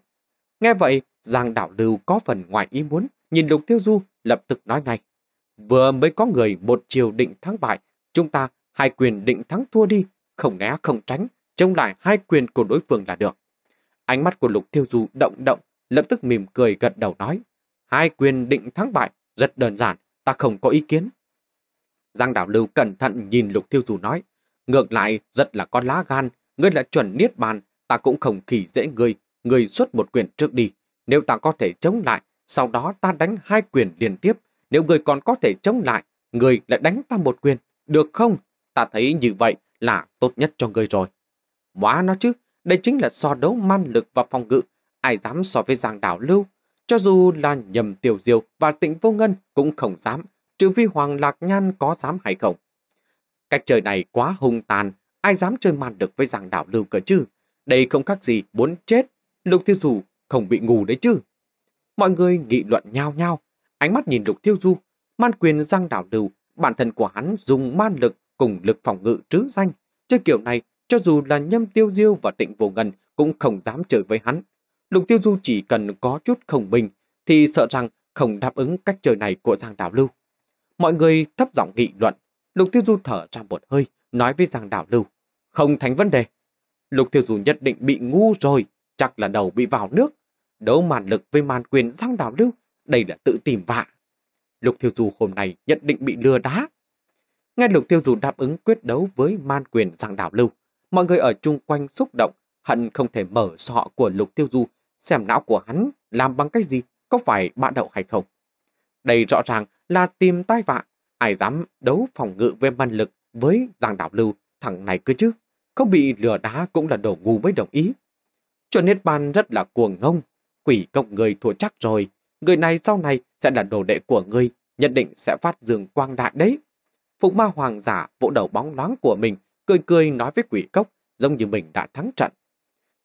Nghe vậy, Giang Đảo Lưu có phần ngoài ý muốn, nhìn Lục Thiên Du lập tức nói ngay. Vừa mới có người một chiều định thắng bại, chúng ta hai quyền định thắng thua đi, không né không tránh, trông lại hai quyền của đối phương là được. Ánh mắt của Lục Thiêu Du động động, lập tức mỉm cười gật đầu nói. Hai quyền định thắng bại, rất đơn giản, ta không có ý kiến. Giang Đảo Lưu cẩn thận nhìn Lục Thiêu Du nói. Ngược lại, rất là con lá gan, ngươi là chuẩn niết bàn, ta cũng không khỉ dễ ngươi, ngươi xuất một quyền trước đi. Nếu ta có thể chống lại, sau đó ta đánh hai quyền liên tiếp. Nếu ngươi còn có thể chống lại, ngươi lại đánh ta một quyền, được không? Ta thấy như vậy là tốt nhất cho ngươi rồi. Quá nó chứ, đây chính là so đấu man lực và phòng ngự, ai dám so với giang đảo lưu. Cho dù là nhầm tiểu diều và tịnh vô ngân cũng không dám, trừ Vi hoàng lạc nhan có dám hay không. Cách chơi này quá hung tàn, ai dám chơi màn được với giang đảo lưu cơ chứ? Đây không khác gì muốn chết, Lục Tiêu Du không bị ngủ đấy chứ. Mọi người nghị luận nhau nhau, ánh mắt nhìn Lục Tiêu Du, man quyền giang đảo lưu, bản thân của hắn dùng man lực cùng lực phòng ngự trứ danh. Chơi kiểu này, cho dù là nhâm tiêu diêu và tịnh vô ngân cũng không dám chơi với hắn. Lục Tiêu Du chỉ cần có chút không bình thì sợ rằng không đáp ứng cách chơi này của Giang đảo Lưu. Mọi người thấp giọng nghị luận, Lục Tiêu Du thở ra một hơi, nói với Giang Đảo Lưu, không thành vấn đề. Lục Tiêu Du nhất định bị ngu rồi, chắc là đầu bị vào nước. Đấu màn lực với màn quyền Giang Đảo Lưu, đây là tự tìm vạ. Lục Tiêu Du hôm nay nhất định bị lừa đá. Nghe Lục Tiêu Du đáp ứng quyết đấu với man quyền Giang Đảo Lưu, mọi người ở chung quanh xúc động, hận không thể mở sọ của Lục Tiêu Du, xem não của hắn làm bằng cách gì, có phải bạ đậu hay không. Đây rõ ràng là tìm tai vạ, Ai dám đấu phòng ngự về man lực với Giang Đảo Lưu, thằng này cứ chứ. Không bị lừa đá cũng là đồ ngu mới đồng ý. Cho nên ban rất là cuồng ngông, quỷ cộng người thua chắc rồi. Người này sau này sẽ là đồ đệ của ngươi, nhất định sẽ phát dương quang đại đấy. Phục ma hoàng giả vỗ đầu bóng loáng của mình, cười cười nói với quỷ cốc, giống như mình đã thắng trận.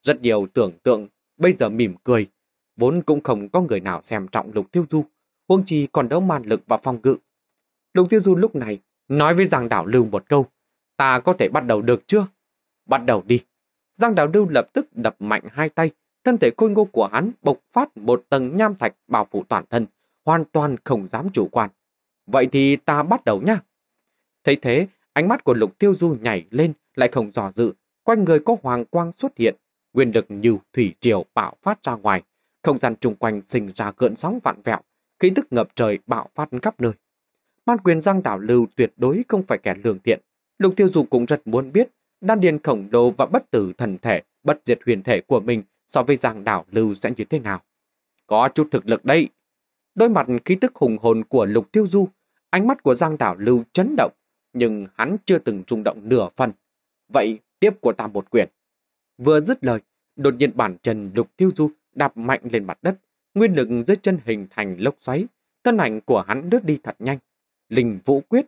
Rất nhiều tưởng tượng, bây giờ mỉm cười, vốn cũng không có người nào xem trọng lục tiêu du, huống chi còn đấu man lực và phòng ngự, Lục Tiêu Du lúc này nói với Giang Đảo Lưu một câu, ta có thể bắt đầu được chưa? Bắt đầu đi. Giang Đảo Lưu lập tức đập mạnh hai tay, thân thể khôi ngô của hắn bộc phát một tầng nham thạch bao phủ toàn thân, hoàn toàn không dám chủ quan. Vậy thì ta bắt đầu nhá. Thấy thế, ánh mắt của Lục Tiêu Du nhảy lên, lại không dò dự, quanh người có hoàng quang xuất hiện, quyền lực như thủy triều bạo phát ra ngoài, không gian chung quanh sinh ra cơn sóng vạn vẹo, khí tức ngập trời bạo phát khắp nơi. Ban quyền Giang Đảo Lưu tuyệt đối không phải kẻ lương thiện. Lục Tiêu Dù cũng rất muốn biết đan điền khổng lồ và bất tử thần thể, bất diệt huyền thể của mình so với Giang Đảo Lưu sẽ như thế nào. Có chút thực lực đây. Đôi mặt khí tức hùng hồn của Lục Tiêu Du, ánh mắt của Giang Đảo Lưu chấn động, nhưng hắn chưa từng rung động nửa phần. Vậy tiếp của ta một quyền. Vừa dứt lời, đột nhiên bản chân Lục Tiêu Du đạp mạnh lên mặt đất, nguyên lực dưới chân hình thành lốc xoáy, thân ảnh của hắn đứt đi thật nhanh, Linh Vũ Quyết.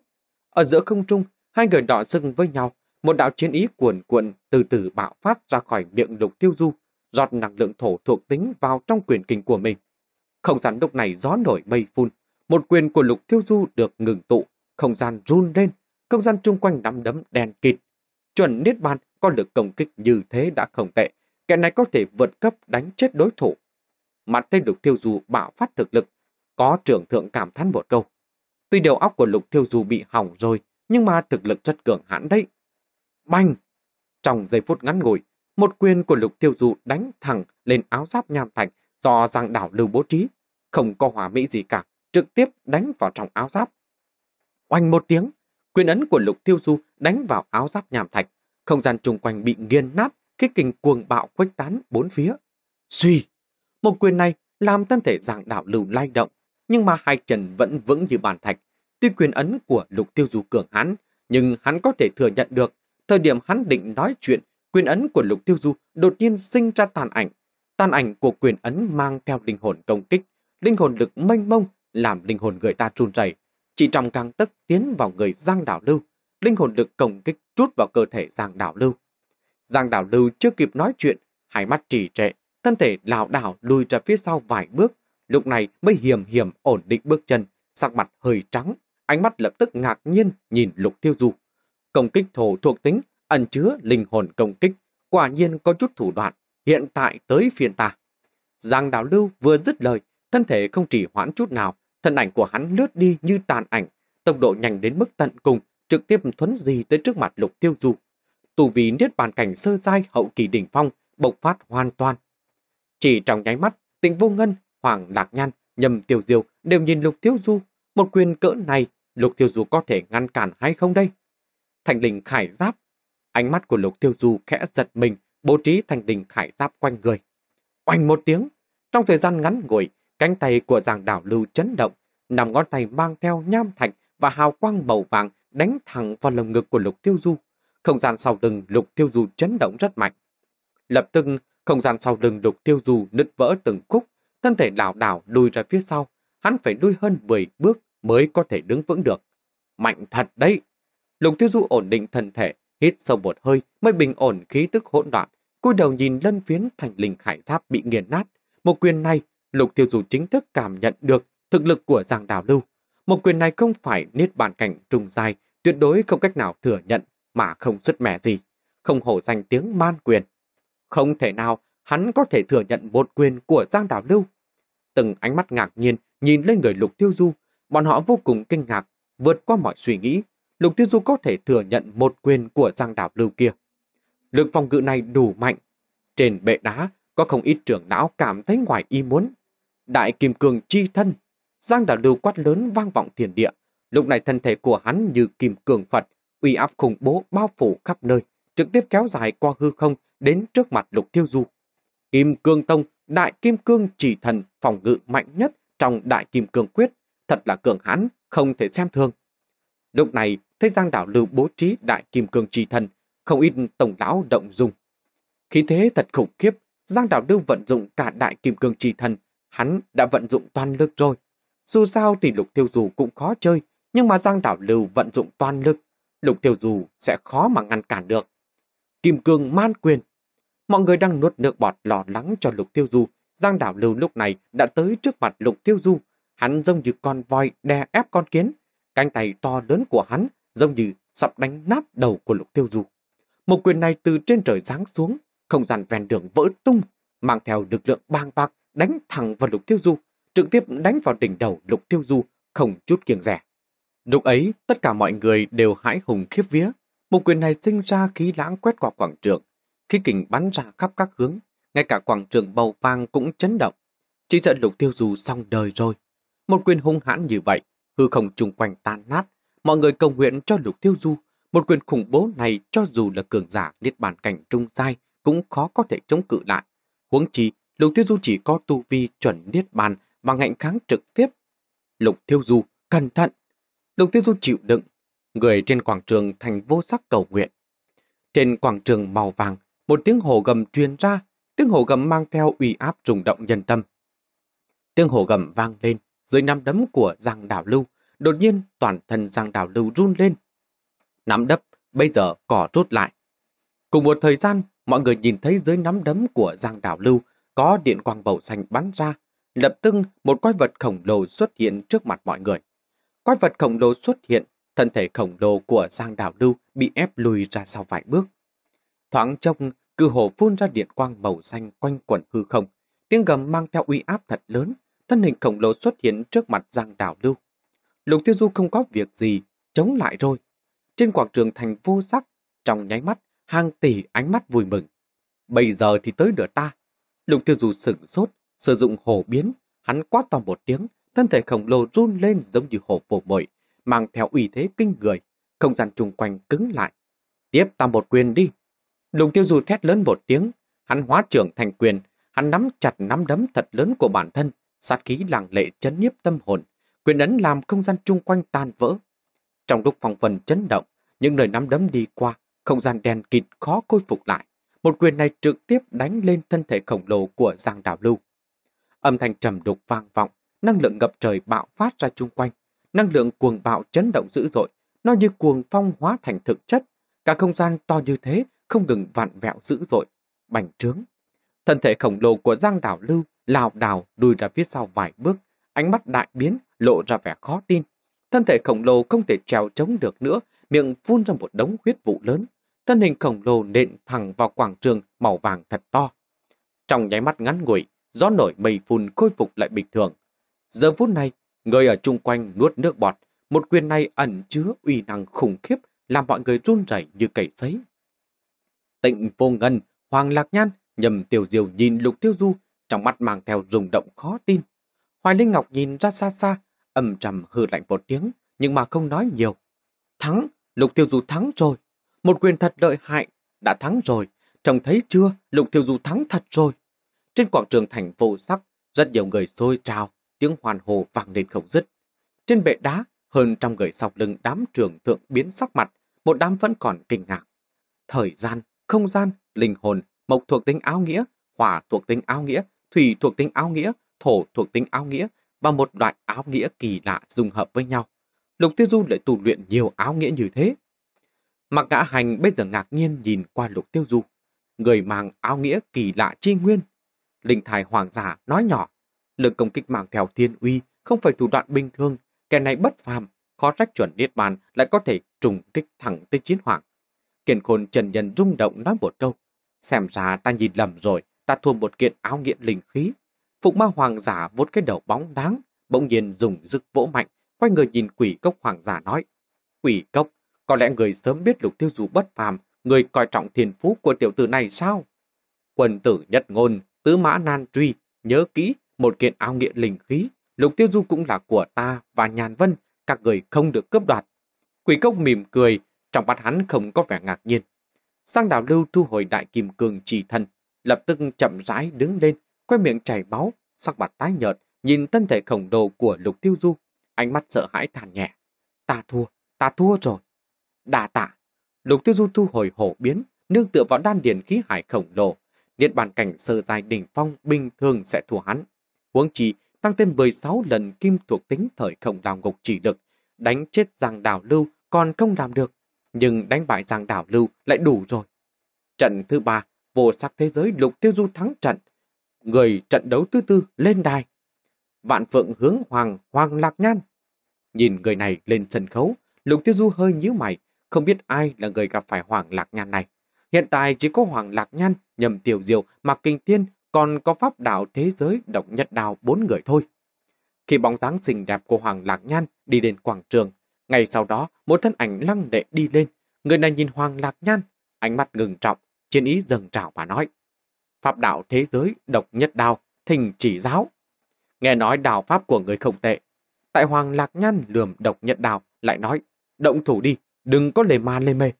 Ở giữa không trung, hai người đọ sưng với nhau, một đạo chiến ý cuồn cuộn từ từ bạo phát ra khỏi miệng lục tiêu du, giọt năng lượng thổ thuộc tính vào trong quyền kình của mình. Không gian lúc này gió nổi mây phun, một quyền của lục tiêu du được ngừng tụ, không gian run lên, không gian chung quanh nắm đấm đen kịt. Chuẩn Niết Bàn có lực công kích như thế đã không tệ, kẻ này có thể vượt cấp đánh chết đối thủ. Mặt tên lục tiêu du bạo phát thực lực, có trưởng thượng cảm thán một câu. Tuy đầu óc của Lục Thiêu Du bị hỏng rồi, nhưng mà thực lực rất cường hãn đấy. Bành! Trong giây phút ngắn ngủi, một quyền của Lục Thiêu Du đánh thẳng lên áo giáp nham thạch do giang đảo lưu bố trí. Không có hỏa mỹ gì cả, trực tiếp đánh vào trong áo giáp. Oanh một tiếng, quyền ấn của Lục Thiêu Du đánh vào áo giáp nham thạch. Không gian chung quanh bị nghiền nát, khi kình cuồng bạo khuếch tán bốn phía. Suy! Một quyền này làm thân thể giảng đảo lưu lay động, nhưng mà hai chân vẫn vững như bàn thạch. Tuy quyền ấn của lục tiêu du cường hãn nhưng hắn có thể thừa nhận được, thời điểm hắn định nói chuyện, quyền ấn của lục tiêu du đột nhiên sinh ra tàn ảnh. Tàn ảnh của quyền ấn mang theo linh hồn công kích, linh hồn lực mênh mông làm linh hồn người ta run rẩy. Chỉ trong càng tức tiến vào người Giang Đảo Lưu, linh hồn lực công kích trút vào cơ thể Giang Đảo Lưu. Giang Đảo Lưu chưa kịp nói chuyện, hai mắt trì trệ, thân thể lảo đảo lùi ra phía sau vài bước, lúc này mới hiểm hiểm ổn định bước chân, sắc mặt hơi trắng, ánh mắt lập tức ngạc nhiên nhìn Lục Tiêu Du. Công kích thổ thuộc tính, ẩn chứa linh hồn công kích, quả nhiên có chút thủ đoạn, hiện tại tới phiên ta. Giang Đào Lưu vừa dứt lời, thân thể không chỉ hoãn chút nào, thân ảnh của hắn lướt đi như tàn ảnh, tốc độ nhanh đến mức tận cùng, trực tiếp thuấn gì tới trước mặt Lục Tiêu Du. Tù vì niết bàn cảnh sơ giai hậu kỳ đỉnh phong, bộc phát hoàn toàn. Chỉ trong nháy mắt, Tình Vô Ngân Hoàng Lạc Nhan, Nhầm Tiêu Diêu đều nhìn Lục Thiếu Du. Một quyền cỡ này, Lục Thiếu Du có thể ngăn cản hay không đây? Thành đình khải giáp. Ánh mắt của Lục Tiêu Du khẽ giật mình, bố trí thành đình khải giáp quanh người. Oanh một tiếng, trong thời gian ngắn ngủi, cánh tay của giàng đảo lưu chấn động, nằm ngón tay mang theo nham thạch và hào quang màu vàng đánh thẳng vào lồng ngực của Lục Tiêu Du. Không gian sau lưng Lục Tiêu Du chấn động rất mạnh. Lập tức, không gian sau lưng Lục Tiêu Du nứt vỡ từng khúc, thân thể lảo đảo lùi ra phía sau, hắn phải lùi hơn 10 bước mới có thể đứng vững được. Mạnh thật đấy! Lục Tiêu Du ổn định thân thể, hít sâu một hơi mới bình ổn khí tức hỗn loạn, cúi đầu nhìn lân phiến thành linh khải giáp bị nghiền nát. Một quyền này, Lục Tiêu Du chính thức cảm nhận được thực lực của Giang Đào Lưu. Một quyền này không phải niết bàn cảnh trùng dài, tuyệt đối không cách nào thừa nhận mà không sứt mẻ gì, không hổ danh tiếng man quyền. Không thể nào hắn có thể thừa nhận một quyền của Giang Đào Lưu từng ánh mắt ngạc nhiên nhìn lên người Lục Tiêu Du, bọn họ vô cùng kinh ngạc, vượt qua mọi suy nghĩ, Lục Tiêu Du có thể thừa nhận một quyền của Giang Đảo Lưu kia. Lực phòng ngự này đủ mạnh, trên bệ đá có không ít trưởng não cảm thấy ngoài ý muốn. Đại kim cương chi thân, Giang Đảo Lưu quát lớn vang vọng thiền địa, lúc này thân thể của hắn như kim cường Phật, uy áp khủng bố bao phủ khắp nơi, trực tiếp kéo dài qua hư không đến trước mặt Lục Tiêu Du. Kim Cương Tông đại kim cương chỉ thần phòng ngự mạnh nhất trong đại kim cương quyết, thật là cường hãn, không thể xem thường. Lúc này, thấy Giang Đảo Lưu bố trí đại kim cương trì thần, không ít tổng lão động dung. Khí thế thật khủng khiếp, Giang Đảo Lưu vận dụng cả đại kim cương trì thần, hắn đã vận dụng toàn lực rồi. Dù sao thì lục tiêu dù cũng khó chơi, nhưng mà Giang Đảo Lưu vận dụng toàn lực, lục tiêu dù sẽ khó mà ngăn cản được. Kim cương man quyền Mọi người đang nuốt nước bọt lo lắng cho Lục Tiêu Du. Giang Đảo Lưu lúc này đã tới trước mặt Lục Tiêu Du. Hắn giống như con voi đè ép con kiến. Cánh tay to lớn của hắn giống như sắp đánh nát đầu của Lục Tiêu Du. Một quyền này từ trên trời giáng xuống, không gian ven đường vỡ tung, mang theo lực lượng bang bạc đánh thẳng vào Lục Tiêu Du, trực tiếp đánh vào đỉnh đầu Lục Tiêu Du, không chút kiêng rẻ. Lúc ấy, tất cả mọi người đều hãi hùng khiếp vía. Một quyền này sinh ra khí lãng quét qua quảng trường, khí kình bắn ra khắp các hướng, ngay cả quảng trường màu vàng cũng chấn động. Chỉ sợ lục tiêu dù xong đời rồi. Một quyền hung hãn như vậy, hư không chung quanh tan nát, mọi người cầu nguyện cho lục tiêu du. Một quyền khủng bố này cho dù là cường giả liệt bản cảnh trung giai cũng khó có thể chống cự lại. Huống chi, lục tiêu du chỉ có tu vi chuẩn niết bàn và ngạnh kháng trực tiếp. Lục tiêu du, cẩn thận! Lục tiêu du chịu đựng, người trên quảng trường thành vô sắc cầu nguyện. Trên quảng trường màu vàng, một tiếng hổ gầm truyền ra, tiếng hổ gầm mang theo uy áp trùng động nhân tâm. Tiếng hổ gầm vang lên dưới nắm đấm của Giang Đảo Lưu, đột nhiên toàn thân Giang Đảo Lưu run lên. Nắm đấm bây giờ cỏ rút lại. Cùng một thời gian, mọi người nhìn thấy dưới nắm đấm của Giang Đảo Lưu có điện quang bầu xanh bắn ra, lập tức một quái vật khổng lồ xuất hiện trước mặt mọi người. Quái vật khổng lồ xuất hiện, thân thể khổng lồ của Giang Đảo Lưu bị ép lùi ra sau vài bước. Thoáng chốc, cư hồ phun ra điện quang màu xanh quanh quẩn hư không. Tiếng gầm mang theo uy áp thật lớn, thân hình khổng lồ xuất hiện trước mặt Giang đảo Lưu. Lục Tiêu Du không có việc gì, chống lại rồi. Trên quảng trường thành vô sắc, trong nháy mắt, hàng tỷ ánh mắt vui mừng. Bây giờ thì tới nửa ta. Lục Tiêu Du sửng sốt, sử dụng hổ biến, hắn quát to một tiếng, thân thể khổng lồ run lên giống như hổ vồ mồi, mang theo uy thế kinh người, không gian chung quanh cứng lại. Tiếp ta một quyền đi. Lục tiêu du thét lớn một tiếng, hắn hóa trưởng thành quyền, hắn nắm chặt nắm đấm thật lớn của bản thân, sát khí làng lệ chấn nhiếp tâm hồn, quyền ấn làm không gian chung quanh tan vỡ. Trong lúc phòng vần chấn động, những nơi nắm đấm đi qua, không gian đen kịt khó khôi phục lại. Một quyền này trực tiếp đánh lên thân thể khổng lồ của Giang Đào Lưu. Âm thanh trầm đục vang vọng, năng lượng ngập trời bạo phát ra chung quanh. Năng lượng cuồng bạo chấn động dữ dội, nó như cuồng phong hóa thành thực chất. Cả không gian to như thế không ngừng vặn vẹo dữ dội, bành trướng. Thân thể khổng lồ của Giang Đảo Lưu lào đảo đùi ra phía sau vài bước, ánh mắt đại biến, lộ ra vẻ khó tin. Thân thể khổng lồ không thể trèo chống được nữa, miệng phun ra một đống huyết vụ lớn. Thân hình khổng lồ nện thẳng vào quảng trường màu vàng thật to. Trong nháy mắt ngắn ngủi, gió nổi mây phun khôi phục lại bình thường. Giờ phút này, người ở chung quanh nuốt nước bọt, một quyền này ẩn chứa uy năng khủng khiếp làm mọi người run rẩy như cầy sấy Tịnh vô ngân, Hoàng Lạc Nhan, nhầm tiểu diều nhìn Lục Tiêu Du, trong mắt mang theo rung động khó tin. Hoài Linh Ngọc nhìn ra xa xa, âm trầm hừ lạnh một tiếng, nhưng mà không nói nhiều. Thắng, Lục Tiêu Du thắng rồi. Một quyền thật lợi hại, đã thắng rồi. Trông thấy chưa, Lục Tiêu Du thắng thật rồi. Trên quảng trường thành vô sắc, rất nhiều người sôi trào, tiếng hoàn hồ vang lên không dứt. Trên bệ đá, hơn trăm người sau lưng đám trường thượng biến sắc mặt, một đám vẫn còn kinh ngạc. Thời gian không gian, linh hồn, mộc thuộc tính áo nghĩa, hỏa thuộc tính áo nghĩa, thủy thuộc tính áo nghĩa, thổ thuộc tính áo nghĩa và một loại áo nghĩa kỳ lạ dung hợp với nhau. Lục Tiêu Du lại tu luyện nhiều áo nghĩa như thế. Mặc ngã hành bây giờ ngạc nhiên nhìn qua Lục Tiêu Du, người mang áo nghĩa kỳ lạ chi nguyên. Linh thải Hoàng giả nói nhỏ, lực công kích mang theo thiên uy không phải thủ đoạn bình thường, kẻ này bất phàm, khó trách chuẩn niết bàn lại có thể trùng kích thẳng tới chiến hoàng. Kiền khôn trần nhân rung động nói một câu. Xem ra ta nhìn lầm rồi, ta thua một kiện áo nghiện linh khí. Phục ma hoàng giả vốn cái đầu bóng đáng, bỗng nhiên dùng rực vỗ mạnh, quay người nhìn quỷ cốc hoàng giả nói. Quỷ cốc, có lẽ người sớm biết lục tiêu dù bất phàm, người coi trọng thiền phú của tiểu tử này sao? Quần tử nhất ngôn, tứ mã nan truy, nhớ kỹ, một kiện áo nghiện linh khí, lục tiêu du cũng là của ta và nhàn vân, các người không được cướp đoạt. Quỷ cốc mỉm cười, trong mắt hắn không có vẻ ngạc nhiên. Sang đảo lưu thu hồi đại kim cường trì thân, lập tức chậm rãi đứng lên, quay miệng chảy máu, sắc mặt tái nhợt, nhìn thân thể khổng đồ của lục tiêu du, ánh mắt sợ hãi thản nhẹ. Ta thua, ta thua rồi. Đà tạ, lục tiêu du thu hồi hổ biến, nương tựa vào đan điền khí hải khổng lồ. Niết bàn cảnh sơ dài đỉnh phong bình thường sẽ thua hắn. Huống chỉ tăng thêm 16 lần kim thuộc tính thời khổng đào ngục chỉ lực, đánh chết giang đào lưu còn không làm được nhưng đánh bại Giang Đảo Lưu lại đủ rồi. Trận thứ ba, vô sắc thế giới lục tiêu du thắng trận. Người trận đấu thứ tư lên đài. Vạn Phượng hướng Hoàng, Hoàng Lạc Nhan. Nhìn người này lên sân khấu, lục tiêu du hơi nhíu mày, không biết ai là người gặp phải Hoàng Lạc Nhan này. Hiện tại chỉ có Hoàng Lạc Nhan, Nhầm Tiểu Diệu, mặc Kinh Thiên, còn có pháp đạo thế giới độc nhất đào bốn người thôi. Khi bóng dáng xinh đẹp của Hoàng Lạc Nhan đi đến quảng trường, Ngày sau đó, một thân ảnh lăng lệ đi lên. Người này nhìn Hoàng Lạc Nhan, ánh mắt ngừng trọng, chiến ý dần trào và nói. Pháp đạo thế giới, độc nhất đao, thình chỉ giáo. Nghe nói đạo pháp của người không tệ. Tại Hoàng Lạc Nhan lườm độc nhất đao, lại nói, động thủ đi, đừng có lề ma lê mê.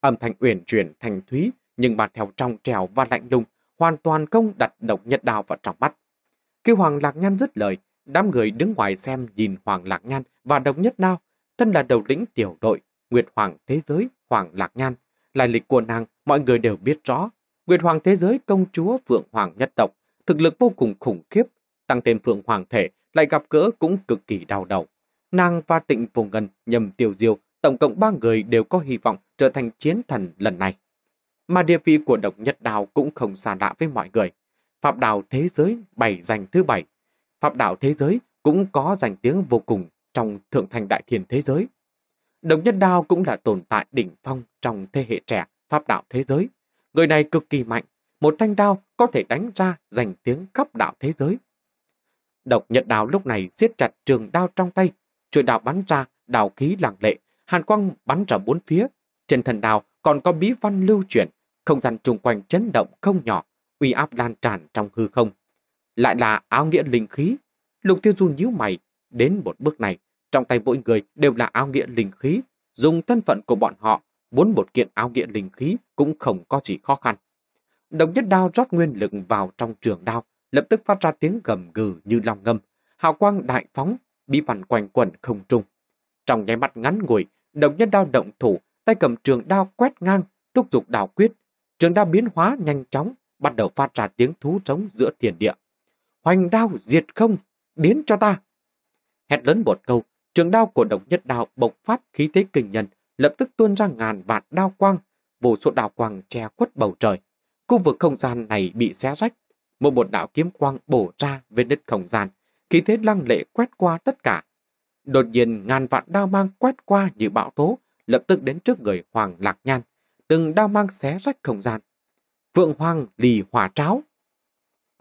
Âm thanh uyển chuyển thành thúy, nhưng mà theo trong trèo và lạnh lùng, hoàn toàn không đặt độc nhất đao vào trong mắt. Khi Hoàng Lạc Nhan dứt lời, đám người đứng ngoài xem nhìn Hoàng Lạc Nhan và độc nhất đao thân là đầu lĩnh tiểu đội Nguyệt Hoàng Thế Giới Hoàng Lạc Nhan. Lai lịch của nàng mọi người đều biết rõ. Nguyệt Hoàng Thế Giới công chúa Phượng Hoàng nhất tộc, thực lực vô cùng khủng khiếp. Tăng thêm Phượng Hoàng Thể lại gặp gỡ cũng cực kỳ đau đầu. Nàng và tịnh vùng ngân nhầm tiêu diêu, tổng cộng ba người đều có hy vọng trở thành chiến thần lần này. Mà địa vị của độc nhất đào cũng không xa lạ với mọi người. Phạm đạo thế giới bày giành thứ bảy. Phạm đạo thế giới cũng có danh tiếng vô cùng trong thượng thành đại thiên thế giới. Đồng Nhất Đao cũng là tồn tại đỉnh phong trong thế hệ trẻ pháp đạo thế giới. Người này cực kỳ mạnh, một thanh đao có thể đánh ra giành tiếng khắp đạo thế giới. Độc nhật Đao lúc này siết chặt trường đao trong tay, chuỗi đạo bắn ra, đào khí làng lệ, hàn quang bắn ra bốn phía. Trên thần đao còn có bí văn lưu chuyển, không gian chung quanh chấn động không nhỏ, uy áp lan tràn trong hư không. Lại là áo nghĩa linh khí. Lục tiêu du nhíu mày, Đến một bước này, trong tay mỗi người đều là áo nghĩa linh khí. Dùng thân phận của bọn họ, muốn một kiện áo nghĩa linh khí cũng không có gì khó khăn. Đồng nhất đao rót nguyên lực vào trong trường đao, lập tức phát ra tiếng gầm gừ như long ngâm. Hào quang đại phóng, đi vằn quanh quẩn không trung. Trong nháy mắt ngắn ngủi, đồng nhất đao động thủ, tay cầm trường đao quét ngang, thúc dục đào quyết. Trường đao biến hóa nhanh chóng, bắt đầu phát ra tiếng thú trống giữa thiền địa. Hoành đao diệt không, biến cho ta! Hét lớn một câu, trường đao của độc nhất đao bộc phát khí thế kinh nhân, lập tức tuôn ra ngàn vạn đao quang, vô số đao quang che khuất bầu trời. Khu vực không gian này bị xé rách, một một đạo kiếm quang bổ ra về đất không gian, khí thế lăng lệ quét qua tất cả. Đột nhiên ngàn vạn đao mang quét qua như bão tố, lập tức đến trước người Hoàng Lạc Nhan, từng đao mang xé rách không gian. Vượng Hoàng lì hỏa tráo.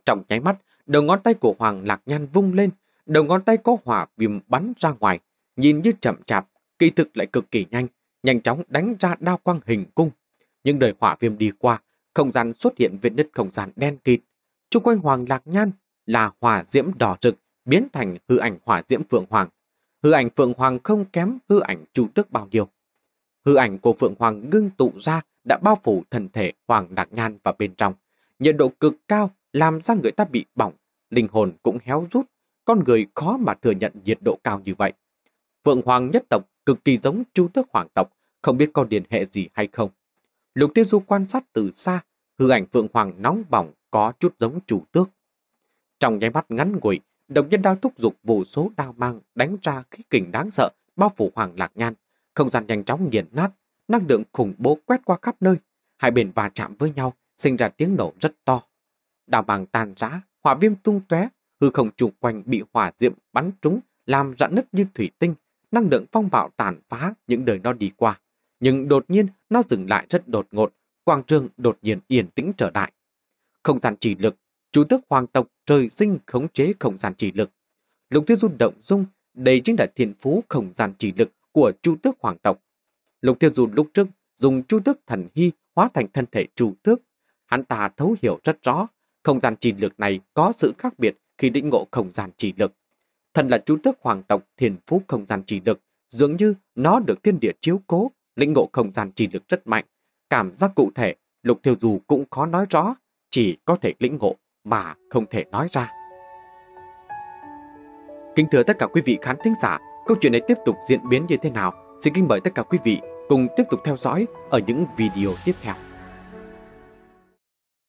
Trong nháy mắt, đầu ngón tay của Hoàng Lạc Nhan vung lên, đầu ngón tay có hỏa viêm bắn ra ngoài, nhìn như chậm chạp, kỳ thực lại cực kỳ nhanh, nhanh chóng đánh ra đao quang hình cung. Nhưng đời hỏa viêm đi qua, không gian xuất hiện vết nứt không gian đen kịt. Trung quanh Hoàng Lạc Nhan là hỏa diễm đỏ rực, biến thành hư ảnh hỏa diễm Phượng Hoàng. Hư ảnh Phượng Hoàng không kém hư ảnh chủ Tước bao nhiêu. Hư ảnh của Phượng Hoàng ngưng tụ ra đã bao phủ thân thể Hoàng Lạc Nhan vào bên trong. Nhiệt độ cực cao làm ra người ta bị bỏng, linh hồn cũng héo rút con người khó mà thừa nhận nhiệt độ cao như vậy. Vượng Hoàng nhất tộc cực kỳ giống Chu Tước Hoàng tộc, không biết có liên hệ gì hay không. Lục Tiêu Du quan sát từ xa, hư ảnh Vượng Hoàng nóng bỏng có chút giống Chu Tước. Trong nháy mắt ngắn ngủi, đồng nhân đao thúc dục vô số đao mang đánh ra khí kình đáng sợ bao phủ Hoàng Lạc Nhan, không gian nhanh chóng nghiền nát, năng lượng khủng bố quét qua khắp nơi, hai bên va chạm với nhau, sinh ra tiếng nổ rất to. Đao mang tan rã, hỏa viêm tung tóe, hư không chung quanh bị hỏa diệm bắn trúng, làm rạn nứt như thủy tinh, năng lượng phong bạo tàn phá những đời nó đi qua. Nhưng đột nhiên nó dừng lại rất đột ngột, quang trường đột nhiên yên tĩnh trở lại. Không gian chỉ lực, chủ tước hoàng tộc trời sinh khống chế không gian chỉ lực. Lục tiêu run động dung, đây chính là thiên phú không gian chỉ lực của chủ tước hoàng tộc. Lục tiêu dù lúc trước dùng chu tước thần hy hóa thành thân thể chủ tước. Hắn ta thấu hiểu rất rõ, không gian chỉ lực này có sự khác biệt khi lĩnh ngộ không gian trì lực. Thần là chú tước hoàng tộc thiền phú không gian trì lực, dường như nó được thiên địa chiếu cố, lĩnh ngộ không gian trì lực rất mạnh. Cảm giác cụ thể, Lục Thiêu Dù cũng khó nói rõ, chỉ có thể lĩnh ngộ mà không thể nói ra. Kính thưa tất cả quý vị khán thính giả, câu chuyện này tiếp tục diễn biến như thế nào? Xin kính mời tất cả quý vị cùng tiếp tục theo dõi ở những video tiếp theo.